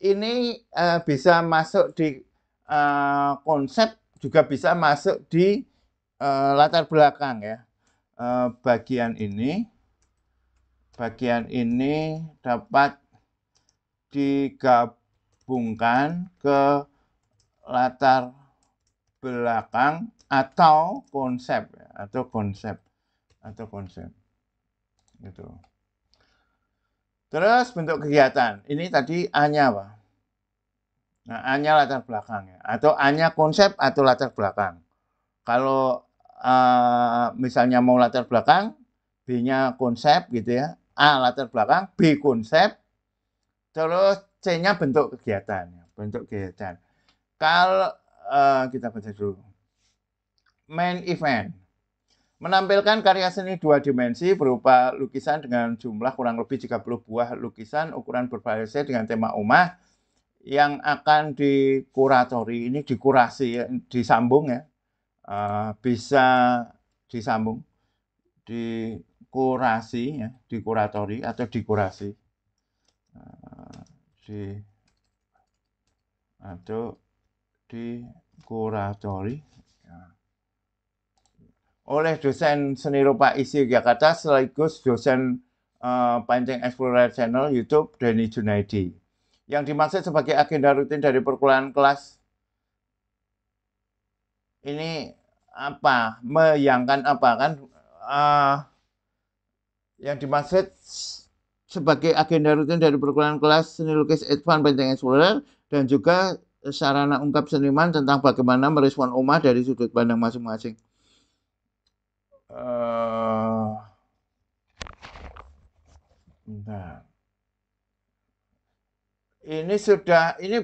Ini e, bisa masuk di Eh, konsep juga bisa masuk di uh, latar belakang ya. Uh, bagian ini, bagian ini dapat digabungkan ke latar belakang atau konsep ya, atau konsep atau konsep gitu. Terus bentuk kegiatan ini tadi hanya apa? Nah, hanya latar belakangnya atau hanya konsep atau latar belakang. Kalau uh, misalnya mau latar belakang, B-nya konsep gitu ya. A latar belakang, B konsep, terus C-nya bentuk kegiatan, ya, bentuk kegiatan. Kalau uh, eh, kita baca dulu. Main event menampilkan karya seni dua dimensi berupa lukisan dengan jumlah kurang lebih 30 buah lukisan ukuran bervariasi dengan tema umah yang akan dikuratori ini dikurasi ya, disambung ya uh, bisa disambung dikurasi ya dikuratori atau dikurasi uh, di atau dikuratori ya. oleh dosen seni rupa isi Jakarta sekaligus dosen uh, panjang Explorer Channel YouTube Denny Junaidi yang dimaksud sebagai agenda rutin dari perkuliahan kelas ini apa meyangkan apa kan uh, yang dimaksud sebagai agenda rutin dari perkuliahan kelas seni lukis Advan penting Escolar dan juga sarana ungkap seniman tentang bagaimana merespon umat dari sudut pandang masing-masing. Uh, bentar ini sudah ini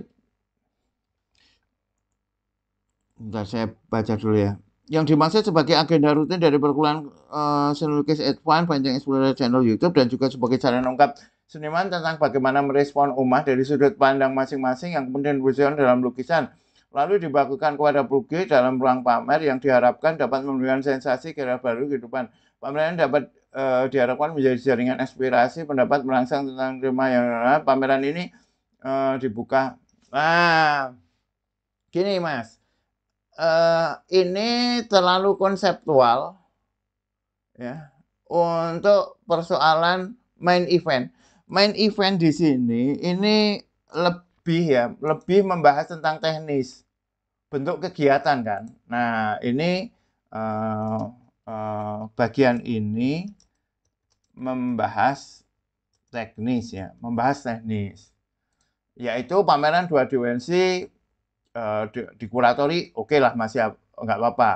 Bentar saya baca dulu ya. Yang dimaksud sebagai agenda rutin dari perkulian uh, eh, seni lukis Advan Panjang Explorer channel YouTube dan juga sebagai cara lengkap seniman tentang bagaimana merespon umat dari sudut pandang masing-masing yang kemudian berusaha dalam lukisan. Lalu dibakukan kepada publik dalam ruang pamer yang diharapkan dapat memberikan sensasi kira baru kehidupan. Pameran dapat uh, diharapkan menjadi jaringan inspirasi, pendapat merangsang tentang tema yang pameran ini uh, dibuka. Nah, gini Mas. Uh, ini terlalu konseptual ya untuk persoalan main event. Main event di sini ini lebih ya, lebih membahas tentang teknis bentuk kegiatan kan. Nah, ini uh, uh, bagian ini membahas teknis ya, membahas teknis yaitu pameran dua dimensi uh, di, dikuratori oke okay lah masih nggak apa-apa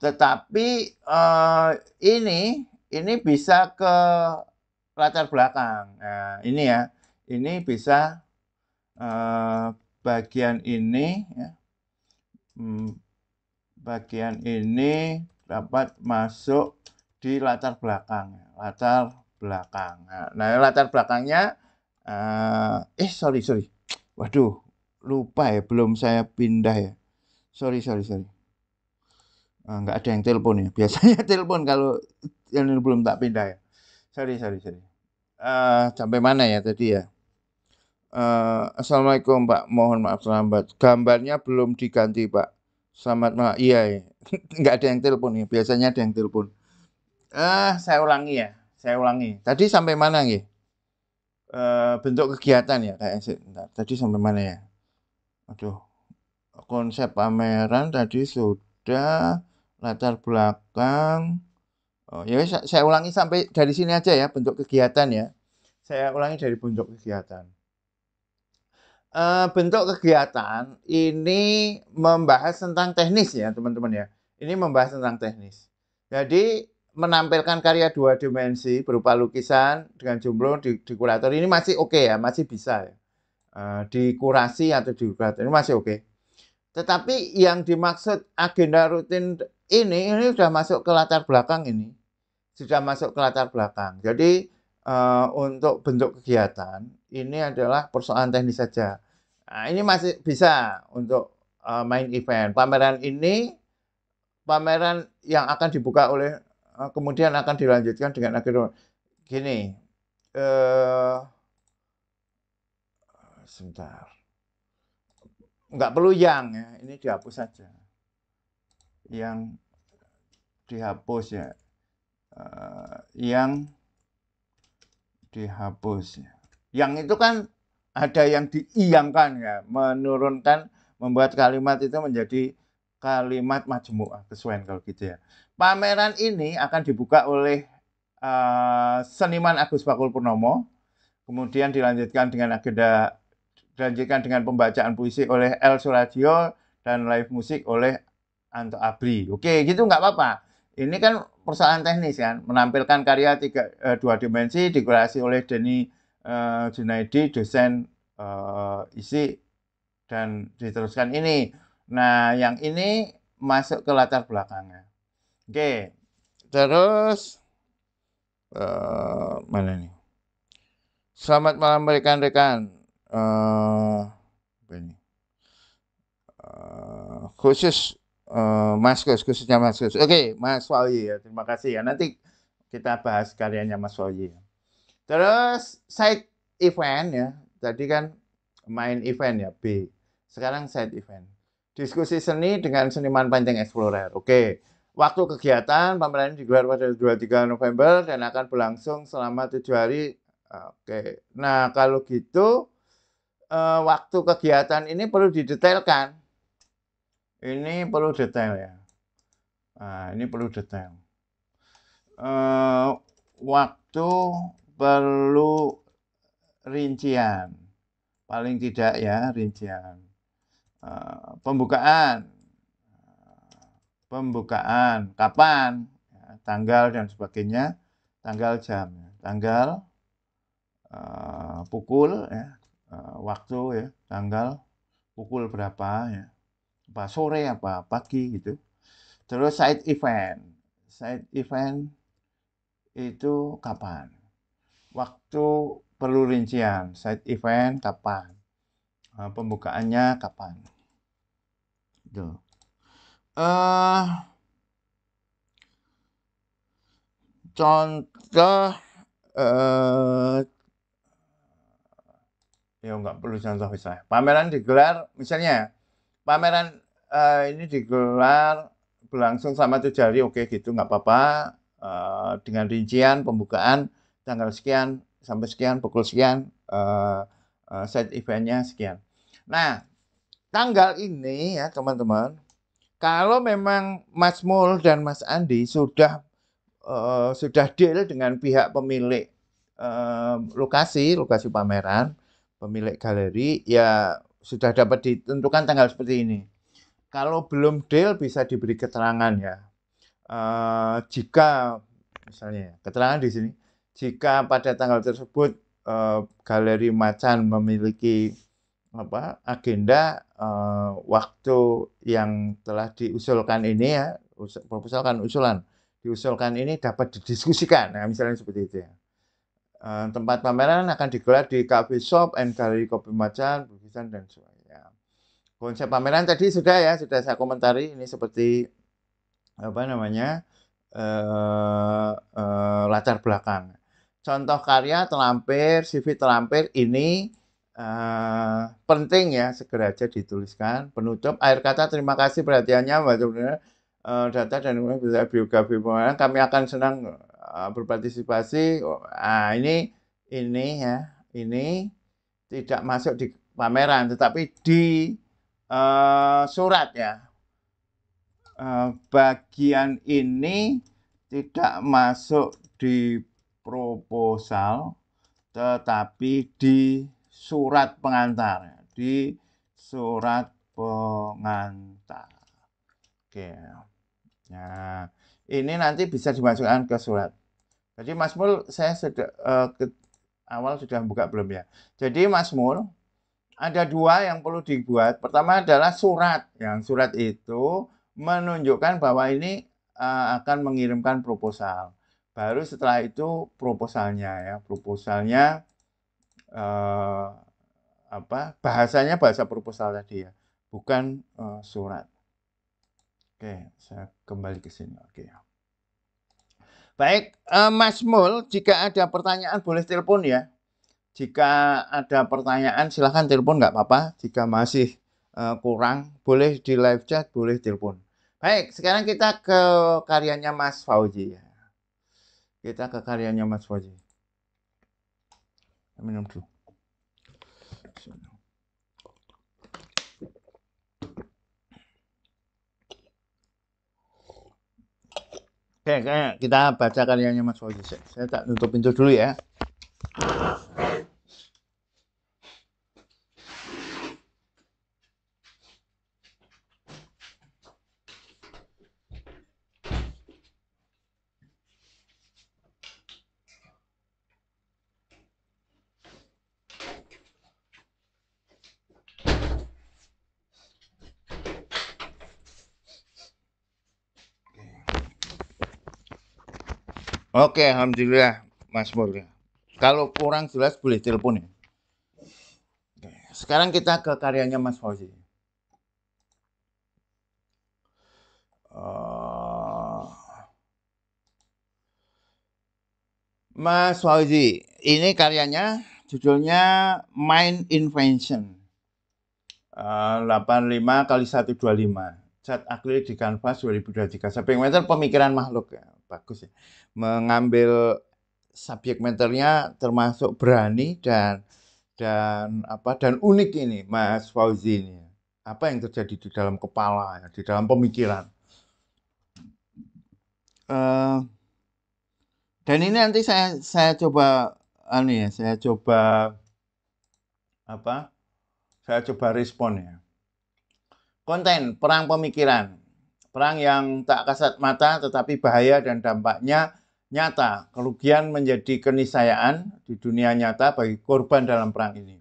tetapi uh, ini ini bisa ke latar belakang nah, ini ya ini bisa uh, bagian ini ya. hmm, bagian ini dapat masuk di latar belakang latar belakang nah, nah latar belakangnya uh, eh sorry sorry Waduh, lupa ya, belum saya pindah ya. Sorry, sorry, sorry. Ah, nggak ada yang telepon ya. Biasanya telepon kalau yang ini belum tak pindah ya. Sorry, sorry, sorry. Uh, sampai mana ya tadi ya? Uh, Assalamualaikum Pak, mohon maaf terlambat. Gambarnya belum diganti Pak. Selamat malam. Iya, ya. nggak ada yang telepon ya. Biasanya ada yang telepon. Ah, uh, saya ulangi ya. Saya ulangi. Tadi sampai mana Ya? Eh, bentuk kegiatan ya kayak bentar, tadi sampai mana ya aduh konsep pameran tadi sudah latar belakang oh, ya saya, saya ulangi sampai dari sini aja ya bentuk kegiatan ya saya ulangi dari bentuk kegiatan uh, bentuk kegiatan ini membahas tentang teknis ya teman-teman ya ini membahas tentang teknis jadi menampilkan karya dua dimensi berupa lukisan dengan jumlah di, di kurator ini masih oke okay ya, masih bisa ya. Uh, eh, di kurasi atau di kurator ini masih oke. Okay. Tetapi yang dimaksud agenda rutin ini ini sudah masuk ke latar belakang ini. Sudah masuk ke latar belakang. Jadi uh, untuk bentuk kegiatan ini adalah persoalan teknis saja. Nah, ini masih bisa untuk uh, main event. Pameran ini pameran yang akan dibuka oleh Eh, kemudian akan dilanjutkan dengan akhir gini eh, sebentar nggak perlu yang ya ini dihapus saja yang dihapus ya eh, yang dihapus ya. yang itu kan ada yang diiyangkan ya menurunkan membuat kalimat itu menjadi kalimat majmu'ah kesuwen kalau gitu ya. Pameran ini akan dibuka oleh uh, seniman Agus Pakul Purnomo, kemudian dilanjutkan dengan agenda dilanjutkan dengan pembacaan puisi oleh El Suradio dan live musik oleh Anto Abri. Oke, gitu nggak apa-apa. Ini kan persoalan teknis kan, menampilkan karya tiga eh, dua dimensi dikurasi oleh Deni eh, Junaidi, dosen eh, isi dan diteruskan ini. Nah, yang ini masuk ke latar belakangnya. Oke, terus uh, mana nih? Selamat malam rekan-rekan. Uh, Uh, khusus uh, Mas khususnya Mas Kus. Oke, okay, Mas Wali ya, terima kasih ya. Nanti kita bahas karyanya Mas Wali. Ya. Terus side event ya, tadi kan main event ya B. Sekarang side event. Diskusi seni dengan seniman Panjang Explorer. Oke. Waktu kegiatan pameran ini digelar pada 23 November dan akan berlangsung selama tujuh hari. Oke. Nah, kalau gitu eh, waktu kegiatan ini perlu didetailkan. Ini perlu detail ya. Nah, ini perlu detail. Eh, waktu perlu rincian. Paling tidak ya rincian. Eh, pembukaan eh, pembukaan kapan ya, tanggal dan sebagainya tanggal jam ya. tanggal eh, pukul ya waktu ya tanggal pukul berapa ya apa sore apa pagi gitu terus side event side event itu kapan waktu perlu rincian side event kapan pembukaannya kapan gitu. Uh, contoh uh, ya nggak perlu contoh misalnya pameran digelar misalnya pameran uh, ini digelar berlangsung sama tujuh hari oke gitu nggak apa-apa uh, dengan rincian pembukaan tanggal sekian sampai sekian pukul sekian uh, uh, set eventnya sekian nah tanggal ini ya teman-teman, kalau memang Mas Mul dan Mas Andi sudah uh, sudah deal dengan pihak pemilik uh, lokasi, lokasi pameran, pemilik galeri, ya sudah dapat ditentukan tanggal seperti ini. Kalau belum deal bisa diberi keterangan ya. Uh, jika misalnya keterangan di sini, jika pada tanggal tersebut uh, galeri macan memiliki apa agenda uh, waktu yang telah diusulkan ini ya usul, proposal kan usulan diusulkan ini dapat didiskusikan nah, misalnya seperti itu ya uh, tempat pameran akan digelar di cafe shop and gallery kopi macan bukisan dan sebagainya konsep pameran tadi sudah ya sudah saya komentari ini seperti apa namanya uh, uh, latar belakang contoh karya terlampir CV terlampir ini Eh, penting ya segera aja dituliskan penutup air kata terima kasih perhatiannya Mbak Sebenarnya uh, data dan bisa biografi pemenang kami akan senang uh, berpartisipasi uh, ini ini ya ini tidak masuk di pameran tetapi di uh, surat ya uh, bagian ini tidak masuk di proposal tetapi di surat pengantar di surat pengantar oke nah ini nanti bisa dimasukkan ke surat jadi Mas Mul saya sudah uh, ke, awal sudah buka belum ya jadi Mas Mul ada dua yang perlu dibuat pertama adalah surat yang surat itu menunjukkan bahwa ini uh, akan mengirimkan proposal baru setelah itu proposalnya ya proposalnya eh, apa bahasanya bahasa proposal tadi ya, bukan eh, surat. Oke, saya kembali ke sini. Oke. Baik, eh, Mas Mul, jika ada pertanyaan boleh telepon ya. Jika ada pertanyaan silahkan telepon nggak apa-apa. Jika masih eh, kurang boleh di live chat, boleh telepon. Baik, sekarang kita ke karyanya Mas fauzi ya. Kita ke karyanya Mas fauzi minum dulu Oke, kita baca karyanya Mas Fauzi. Saya tak tutup pintu dulu ya. Oke, alhamdulillah Mas Mur. Kalau kurang jelas boleh telepon ya. Sekarang kita ke karyanya Mas Fauzi. Uh, Mas Fauzi, ini karyanya judulnya Mind Invention. Uh, eh, 85 kali 125 cat akrilik di kanvas 2023. Subjek matter pemikiran makhluk ya. Bagus ya. Mengambil subjek matternya termasuk berani dan dan apa dan unik ini Mas Fauzi ini. Ya. Apa yang terjadi di dalam kepala ya, di dalam pemikiran. Uh, dan ini nanti saya saya coba ini anu ya, saya coba apa? Saya coba respon ya konten perang pemikiran. Perang yang tak kasat mata tetapi bahaya dan dampaknya nyata. Kerugian menjadi keniscayaan di dunia nyata bagi korban dalam perang ini.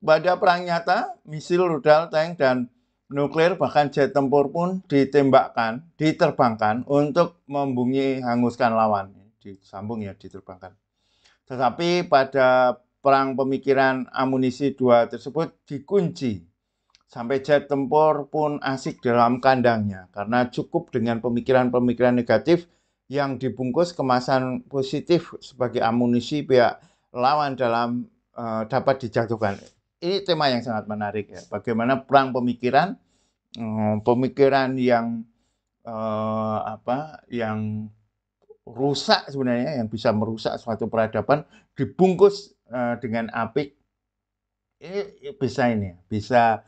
Pada perang nyata, misil, rudal, tank, dan nuklir bahkan jet tempur pun ditembakkan, diterbangkan untuk membunyi hanguskan lawan. Disambung ya, diterbangkan. Tetapi pada perang pemikiran amunisi dua tersebut dikunci Sampai jet tempur pun asik dalam kandangnya karena cukup dengan pemikiran-pemikiran negatif yang dibungkus kemasan positif sebagai amunisi pihak lawan dalam uh, dapat dijatuhkan. Ini tema yang sangat menarik ya. Bagaimana perang pemikiran, um, pemikiran yang uh, apa, yang rusak sebenarnya, yang bisa merusak suatu peradaban dibungkus uh, dengan apik. Ini bisa ini, bisa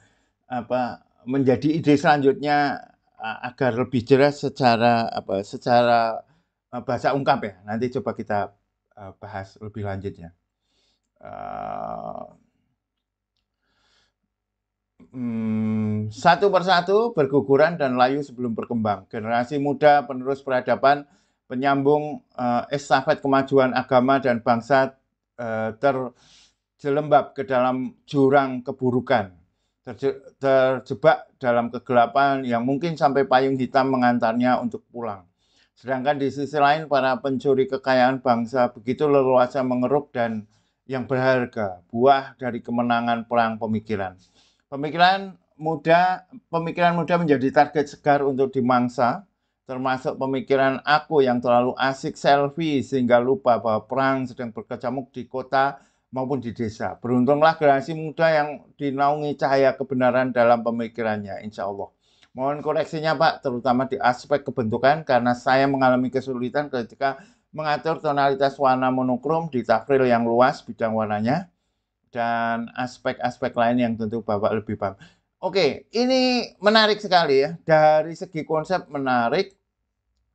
apa menjadi ide selanjutnya agar lebih jelas secara apa secara e, bahasa ungkap ya nanti coba kita e, bahas lebih lanjutnya uh, satu persatu berguguran dan layu sebelum berkembang generasi muda penerus peradaban penyambung uh, estafet kemajuan agama dan bangsa uh, terjelembab ke dalam jurang keburukan terjebak dalam kegelapan yang mungkin sampai payung hitam mengantarnya untuk pulang. Sedangkan di sisi lain para pencuri kekayaan bangsa begitu leluasa mengeruk dan yang berharga, buah dari kemenangan perang pemikiran. Pemikiran muda, pemikiran muda menjadi target segar untuk dimangsa, termasuk pemikiran aku yang terlalu asik selfie sehingga lupa bahwa perang sedang berkecamuk di kota maupun di desa. Beruntunglah generasi muda yang dinaungi cahaya kebenaran dalam pemikirannya, insya Allah. Mohon koreksinya Pak, terutama di aspek kebentukan, karena saya mengalami kesulitan ketika mengatur tonalitas warna monokrom di takril yang luas bidang warnanya, dan aspek-aspek lain yang tentu Bapak lebih paham. Oke, ini menarik sekali ya. Dari segi konsep menarik,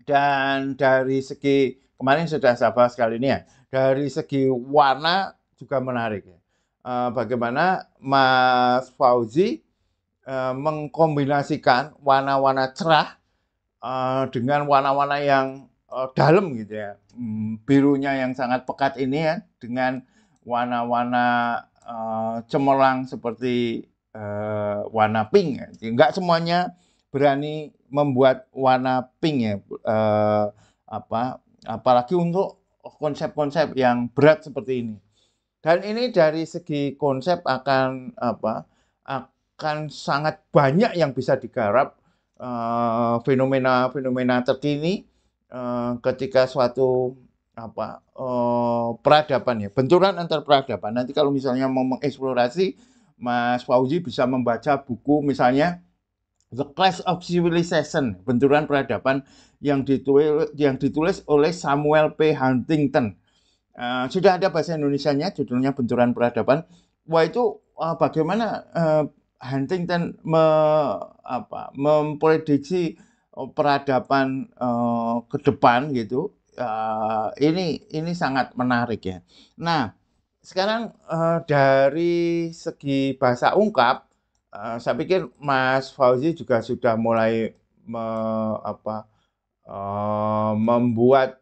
dan dari segi, kemarin sudah saya bahas kali ini ya, dari segi warna juga menarik ya. Eh, bagaimana Mas Fauzi eh, mengkombinasikan warna-warna cerah eh, dengan warna-warna yang dalam gitu ya. Hmm, birunya yang sangat pekat ini ya dengan warna-warna cemerlang seperti warna pink ya. semuanya berani membuat warna pink ya. apa apalagi untuk konsep-konsep yang berat seperti ini. Dan ini dari segi konsep akan apa? akan sangat banyak yang bisa digarap eh, fenomena-fenomena uh, terkini uh, ketika suatu apa uh, peradaban ya benturan antar peradaban nanti kalau misalnya mau mengeksplorasi Mas Fauzi bisa membaca buku misalnya The Clash of Civilization benturan peradaban yang ditulis yang ditulis oleh Samuel P Huntington Eh, sudah ada bahasa Indonesia-nya judulnya benturan peradaban wah itu uh, bagaimana uh, Huntington me, apa, memprediksi peradaban uh, ke depan gitu uh, ini ini sangat menarik ya nah sekarang uh, dari segi bahasa ungkap uh, saya pikir Mas Fauzi juga sudah mulai me, apa, uh, membuat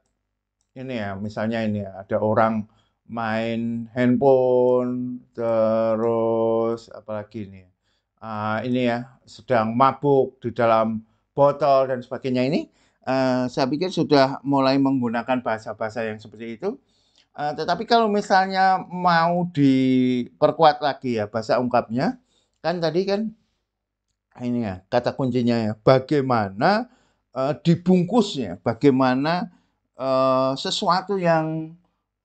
ini ya misalnya ini ya, ada orang main handphone terus apalagi ini uh, ini ya sedang mabuk di dalam botol dan sebagainya ini uh, saya pikir sudah mulai menggunakan bahasa-bahasa yang seperti itu uh, tetapi kalau misalnya mau diperkuat lagi ya bahasa ungkapnya kan tadi kan ah, ini ya kata kuncinya ya bagaimana uh, dibungkusnya bagaimana Eh, sesuatu yang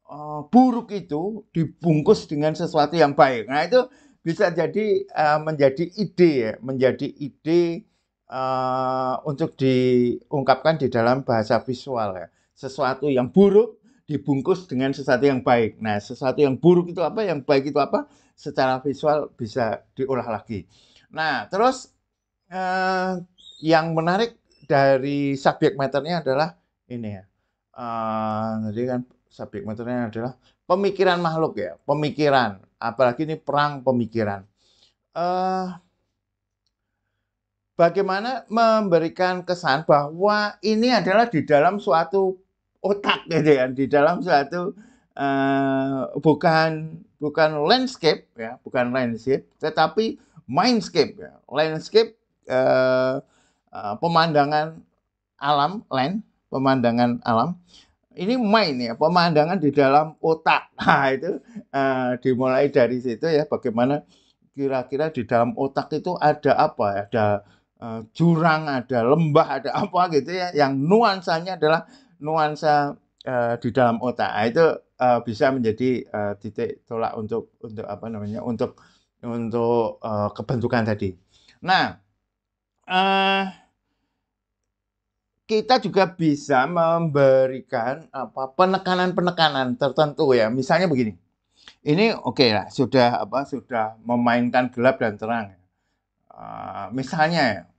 uh, buruk itu dibungkus dengan sesuatu yang baik. Nah itu bisa jadi uh, menjadi ide ya, menjadi ide uh, untuk diungkapkan di dalam bahasa visual ya. Sesuatu yang buruk dibungkus dengan sesuatu yang baik. Nah, sesuatu yang buruk itu apa, yang baik itu apa, secara visual bisa diolah lagi. Nah, terus uh, yang menarik dari subjek meternya adalah ini ya. Ah, jadi kan subjek materinya adalah pemikiran makhluk ya, pemikiran. Apalagi ini perang pemikiran. Uh, bagaimana memberikan kesan bahwa ini adalah di dalam suatu otak gitu ya, di dalam suatu uh, bukan bukan landscape ya, bukan landscape, tetapi mindscape ya, landscape uh, uh, pemandangan alam land pemandangan alam ini main ya pemandangan di dalam otak nah itu uh, dimulai dari situ ya bagaimana kira-kira di dalam otak itu ada apa ya ada uh, jurang ada lembah ada apa gitu ya yang nuansanya adalah nuansa uh, di dalam otak nah, itu uh, bisa menjadi uh, titik tolak untuk untuk apa namanya untuk untuk uh, kebentukan tadi nah uh, kita juga bisa memberikan apa penekanan-penekanan tertentu ya. Misalnya begini. Ini oke okay lah, sudah apa sudah memainkan gelap dan terang. Uh, misalnya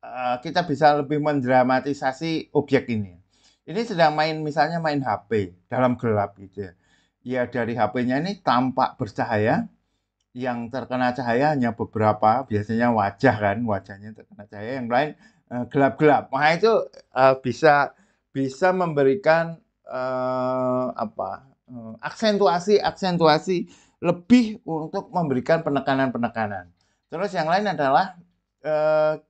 uh, kita bisa lebih mendramatisasi objek ini. Ini sedang main misalnya main HP dalam gelap gitu ya. Ya dari HP-nya ini tampak bercahaya, yang terkena cahaya hanya beberapa, biasanya wajah kan, wajahnya terkena cahaya, yang lain Eh, gelap-gelap. makanya itu uh, bisa bisa memberikan uh, apa uh, aksentuasi aksentuasi lebih untuk memberikan penekanan-penekanan. Terus yang lain adalah uh,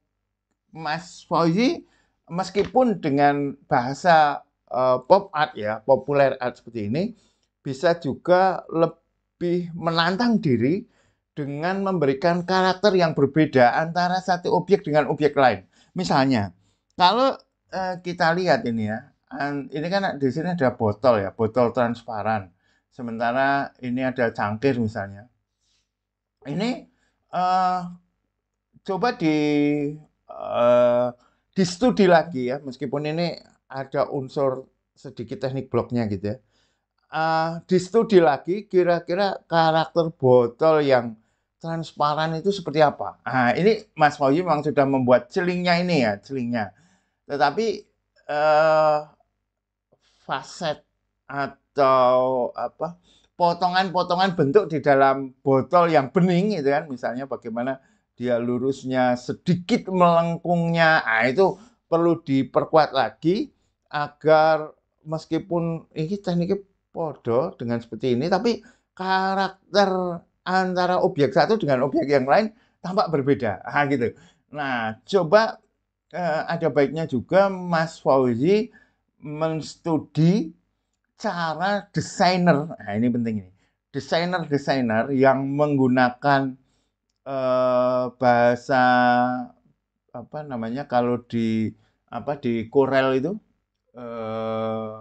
Mas Fauzi meskipun dengan bahasa uh, pop art ya populer art seperti ini bisa juga lebih menantang diri dengan memberikan karakter yang berbeda antara satu objek dengan objek lain Misalnya, kalau eh, kita lihat ini ya, ini kan di sini ada botol ya, botol transparan. Sementara ini ada cangkir misalnya. Ini eh, coba di eh, di lagi ya, meskipun ini ada unsur sedikit teknik bloknya gitu ya. Uh, di studi lagi kira-kira karakter botol yang transparan itu seperti apa? Nah, ini Mas Fauzi memang sudah membuat celingnya ini ya, celingnya. Tetapi eh, faset atau apa potongan-potongan bentuk di dalam botol yang bening itu kan misalnya bagaimana dia lurusnya sedikit melengkungnya nah, itu perlu diperkuat lagi agar meskipun ini tekniknya podo dengan seperti ini tapi karakter antara objek satu dengan objek yang lain tampak berbeda. Nah, gitu. Nah, coba eh, ada baiknya juga Mas Fauzi menstudi cara desainer. Nah, ini penting ini. Desainer-desainer yang menggunakan eh, bahasa apa namanya kalau di apa di Corel itu eh,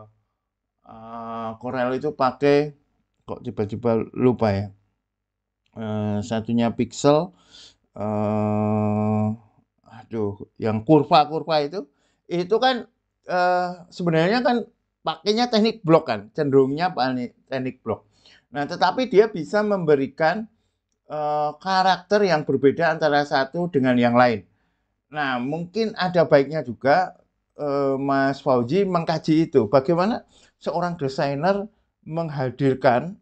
eh Corel itu pakai kok tiba-tiba lupa ya Eh, satunya pixel uh, aduh yang kurva-kurva itu itu kan uh, sebenarnya kan pakainya teknik blok kan cenderungnya teknik blok nah tetapi dia bisa memberikan uh, karakter yang berbeda antara satu dengan yang lain nah mungkin ada baiknya juga uh, Mas Fauji mengkaji itu bagaimana seorang desainer menghadirkan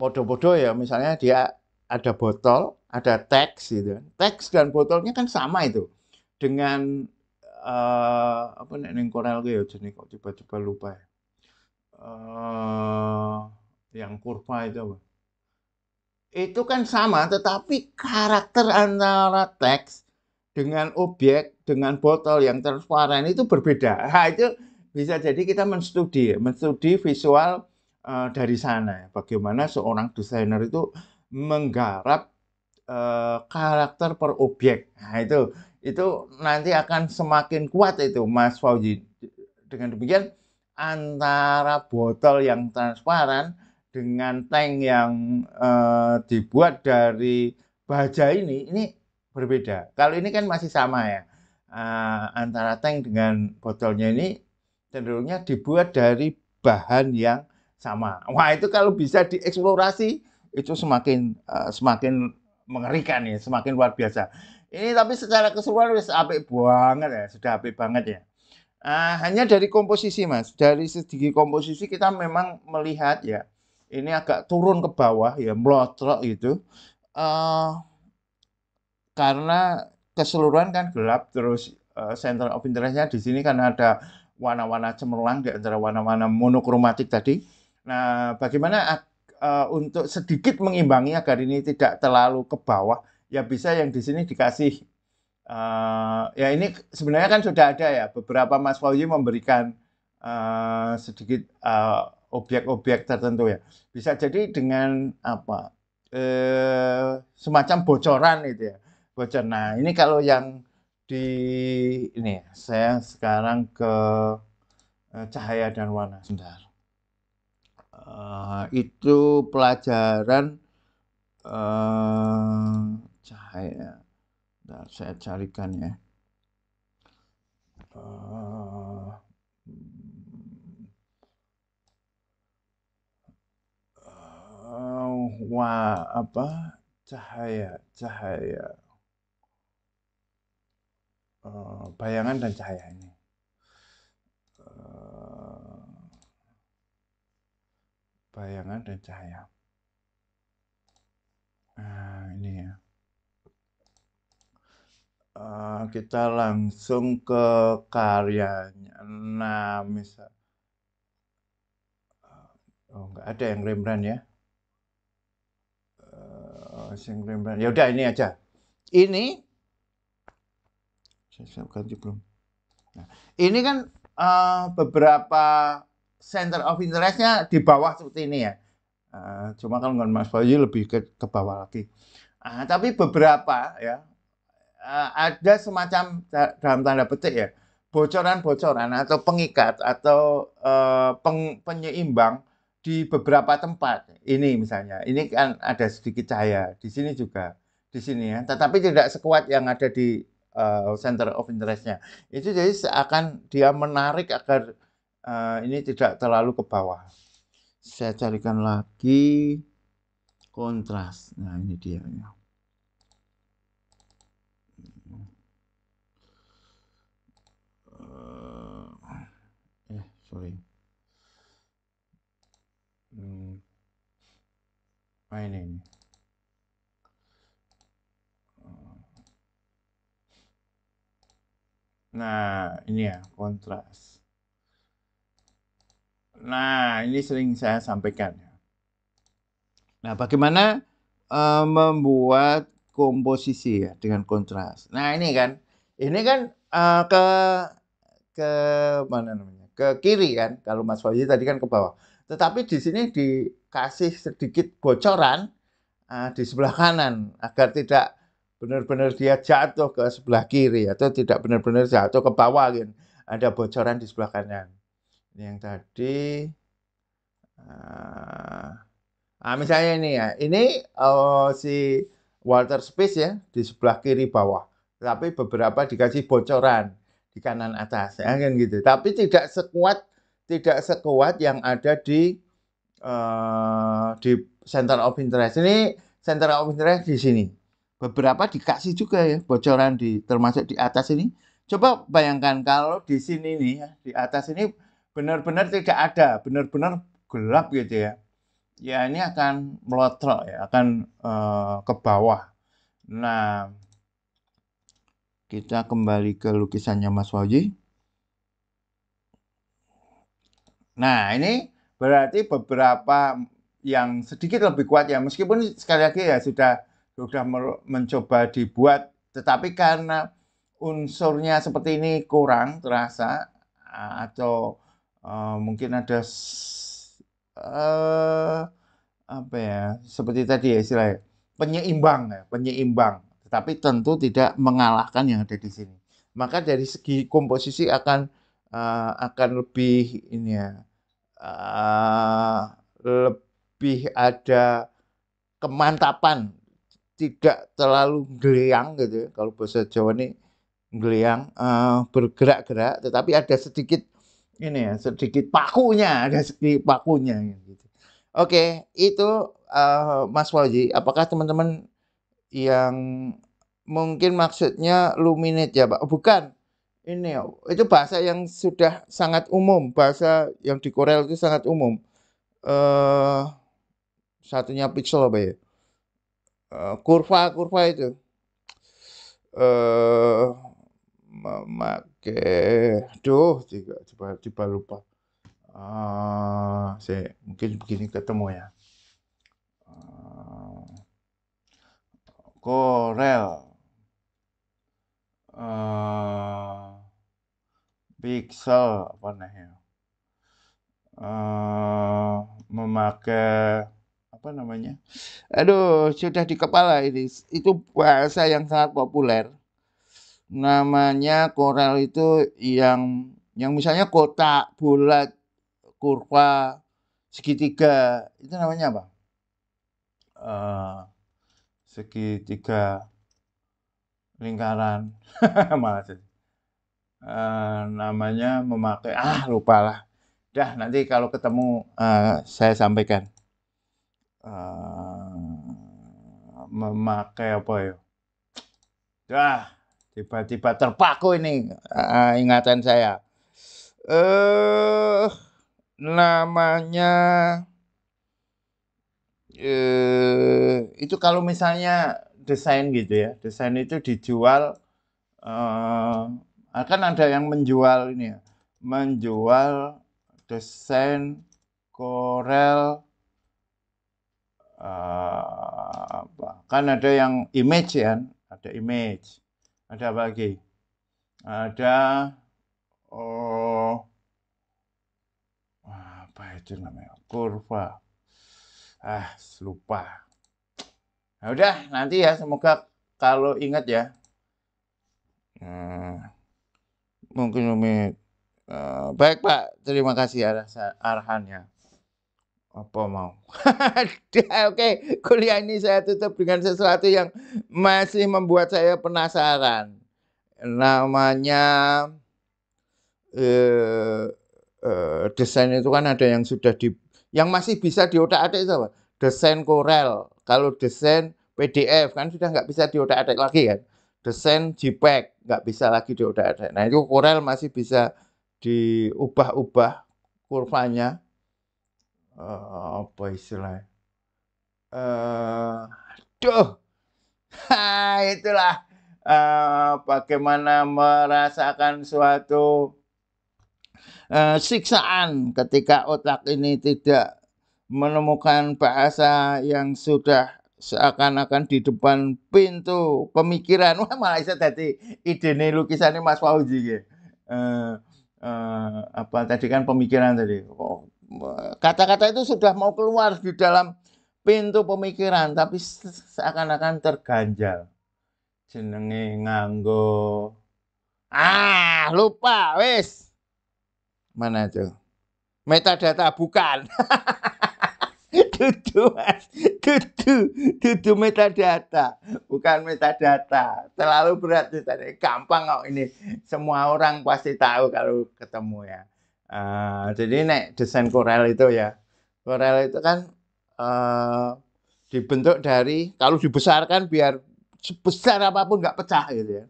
bodoh-bodoh ya misalnya dia ada botol, ada teks gitu. Kan. Teks dan botolnya kan sama itu. Dengan uh, apa nih neng korel gitu ya, jenis kok coba-coba lupa ya. Uh, yang kurva itu apa? Itu kan sama tetapi karakter antara teks dengan objek dengan botol yang transparan itu berbeda. Nah, itu bisa jadi kita menstudi, ya, menstudi visual Eh, dari sana bagaimana seorang desainer itu menggarap uh, karakter per objek nah itu itu nanti akan semakin kuat itu Mas Fauzi dengan demikian antara botol yang transparan dengan tank yang uh, dibuat dari baja ini ini berbeda kalau ini kan masih sama ya uh, antara tank dengan botolnya ini cenderungnya dibuat dari bahan yang sama. Wah itu kalau bisa dieksplorasi itu semakin uh, semakin mengerikan ya, semakin luar biasa. Ini tapi secara keseluruhan wis apik banget ya, sudah apik banget ya. Uh, hanya dari komposisi mas, dari segi komposisi kita memang melihat ya, ini agak turun ke bawah ya, melotrok gitu. Uh, karena keseluruhan kan gelap, terus center of interestnya di sini karena ada warna-warna cemerlang di antara warna-warna monokromatik tadi Nah, bagaimana uh, untuk sedikit mengimbangi agar ini tidak terlalu ke bawah? Ya bisa yang di sini dikasih. Uh, ya ini sebenarnya kan sudah ada ya beberapa Mas Fauzi memberikan uh, sedikit obyek-obyek uh, tertentu ya. Bisa jadi dengan apa? Uh, semacam bocoran itu ya. Bocor. Nah, ini kalau yang di ini ya, saya sekarang ke cahaya dan warna. Sebentar uh, itu pelajaran uh, eh, cahaya. Nah, saya carikan ya. Uh, uh, wah apa cahaya cahaya uh, bayangan dan cahayanya. bayangan dan cahaya nah ini ya uh, kita langsung ke karyanya nah misal eh, oh nggak ada yang Rembrandt ya uh, yang Rembrandt Yaudah, ini aja ini saya ganti belum nah, ini kan uh, beberapa center of interestnya di bawah seperti ini ya. Uh, cuma kalau nggak Mas Bayu lebih ke, ke bawah lagi. Uh, tapi beberapa ya uh, ada semacam dalam tanda petik ya bocoran-bocoran atau pengikat atau uh, peng, penyeimbang di beberapa tempat. Ini misalnya, ini kan ada sedikit cahaya di sini juga di sini ya, tetapi tidak sekuat yang ada di uh, center of interestnya. Itu jadi seakan dia menarik agar uh, ini tidak terlalu ke bawah saya carikan lagi kontras nah ini dia eh sorry hmm. nah ini, ini. nah ini ya kontras Nah, ini sering saya sampaikan. Nah, bagaimana uh, membuat komposisi ya dengan kontras. Nah, ini kan ini kan uh, ke ke mana namanya? Ke kiri kan kalau Mas Fauzi tadi kan ke bawah. Tetapi di sini dikasih sedikit bocoran uh, di sebelah kanan agar tidak benar-benar dia jatuh ke sebelah kiri atau tidak benar-benar jatuh ke bawah gitu. Ada bocoran di sebelah kanan. Ini yang tadi uh, ah, misalnya ini ya ini uh, si water Space ya di sebelah kiri bawah tapi beberapa dikasih bocoran di kanan atas ya kan gitu tapi tidak sekuat tidak sekuat yang ada di uh, di center of interest ini center of interest di sini beberapa dikasih juga ya bocoran di termasuk di atas ini coba bayangkan kalau di sini nih ya, di atas ini benar-benar tidak ada, benar-benar gelap gitu ya, ya ini akan melotrok ya, akan uh, ke bawah. Nah, kita kembali ke lukisannya Mas Fauji. Nah, ini berarti beberapa yang sedikit lebih kuat ya, meskipun sekali lagi ya sudah sudah mencoba dibuat, tetapi karena unsurnya seperti ini kurang terasa atau uh, mungkin ada uh, apa ya seperti tadi ya istilahnya penyeimbang ya penyeimbang tetapi tentu tidak mengalahkan yang ada di sini maka dari segi komposisi akan uh, akan lebih ini ya uh, lebih ada kemantapan tidak terlalu geliang gitu ya. kalau bahasa Jawa ini geliang uh, bergerak-gerak tetapi ada sedikit ini ya sedikit pakunya ada sedikit pakunya gitu. Oke, itu uh, Mas Waji. apakah teman-teman yang mungkin maksudnya luminate ya Pak? Bukan. Ini ya, itu bahasa yang sudah sangat umum, bahasa yang di Korea itu sangat umum. uh, satunya pixel apa ya? Uh, kurva kurva itu. uh, Oke, aduh, tiba-tiba lupa. Uh, ah, saya mungkin begini ketemu ya. Corel, uh, ah, Pixel, apa namanya? Uh, memakai apa namanya? Aduh, sudah di kepala ini. Itu bahasa yang sangat populer namanya koral itu yang yang misalnya kotak, bulat, kurva, segitiga, itu namanya apa? Uh, segitiga lingkaran malah uh, namanya memakai ah lupa lah dah nanti kalau ketemu uh, saya sampaikan uh, memakai apa ya dah tiba-tiba terpaku ini uh, ingatan saya. Eh uh, namanya eh uh, itu kalau misalnya desain gitu ya. Desain itu dijual uh, akan ada yang menjual ini ya. Menjual desain Corel uh, apa? Kan ada yang image ya, ada image ada apa lagi ada oh apa itu namanya kurva ah lupa nah, udah nanti ya semoga kalau ingat ya hmm, mungkin umi uh, baik pak terima kasih arah arahannya apa mau? Oke, okay. kuliah ini saya tutup dengan sesuatu yang masih membuat saya penasaran. Namanya eh, eh, desain itu kan ada yang sudah di, yang masih bisa otak atik sama desain Corel. Kalau desain PDF kan sudah nggak bisa otak atik lagi kan. Desain JPEG nggak bisa lagi otak atik Nah itu korel masih bisa diubah-ubah kurvanya uh, apa istilahnya uh, eh, duh ha, itulah uh, bagaimana merasakan suatu uh, siksaan ketika otak ini tidak menemukan bahasa yang sudah seakan-akan di depan pintu pemikiran wah malah saya tadi ide nih lukisannya Mas Fauzi gitu. Uh, uh, apa tadi kan pemikiran tadi oh, kata-kata itu sudah mau keluar di dalam pintu pemikiran tapi seakan-akan terganjal jenenge nganggo ah lupa wis mana tuh metadata bukan dudu mas tutu dudu metadata bukan metadata terlalu berat tadi gampang kok ini semua orang pasti tahu kalau ketemu ya Uh, jadi nek desain korel itu ya, korel itu kan uh, dibentuk dari kalau dibesarkan biar sebesar apapun nggak pecah gitu ya,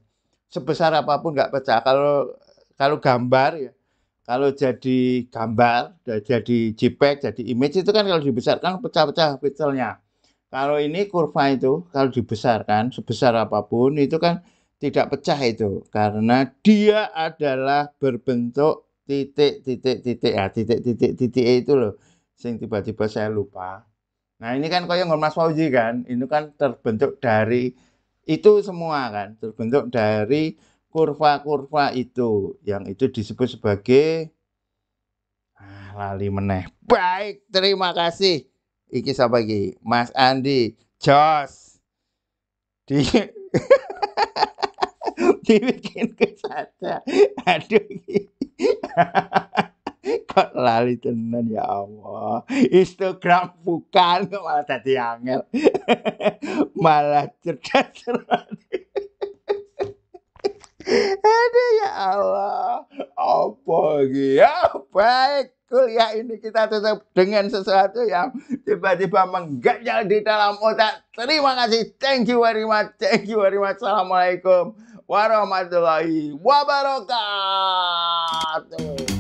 sebesar apapun nggak pecah. Kalau kalau gambar ya, kalau jadi gambar, ya jadi JPEG, jadi image itu kan kalau dibesarkan pecah-pecah pixelnya. Kalau ini kurva itu kalau dibesarkan sebesar apapun itu kan tidak pecah itu karena dia adalah berbentuk titik titik titik ya titik titik titik e itu loh sing tiba-tiba saya lupa nah ini kan kayak Mas Fauzi kan ini kan terbentuk dari itu semua kan terbentuk dari kurva-kurva itu yang itu disebut sebagai ah, lali meneh baik terima kasih iki siapa iki Mas Andi Jos di dibikin sana, aduh Kok lali tenan ya Allah. Instagram bukan malah tadi angel. malah cerdas. Ada ya Allah. Apa ya baik kuliah ini kita tutup dengan sesuatu yang tiba-tiba mengganjal di dalam otak. Terima kasih. Thank you very much. Thank you very much. Assalamualaikum. Warahmatullahi wabarakatuh.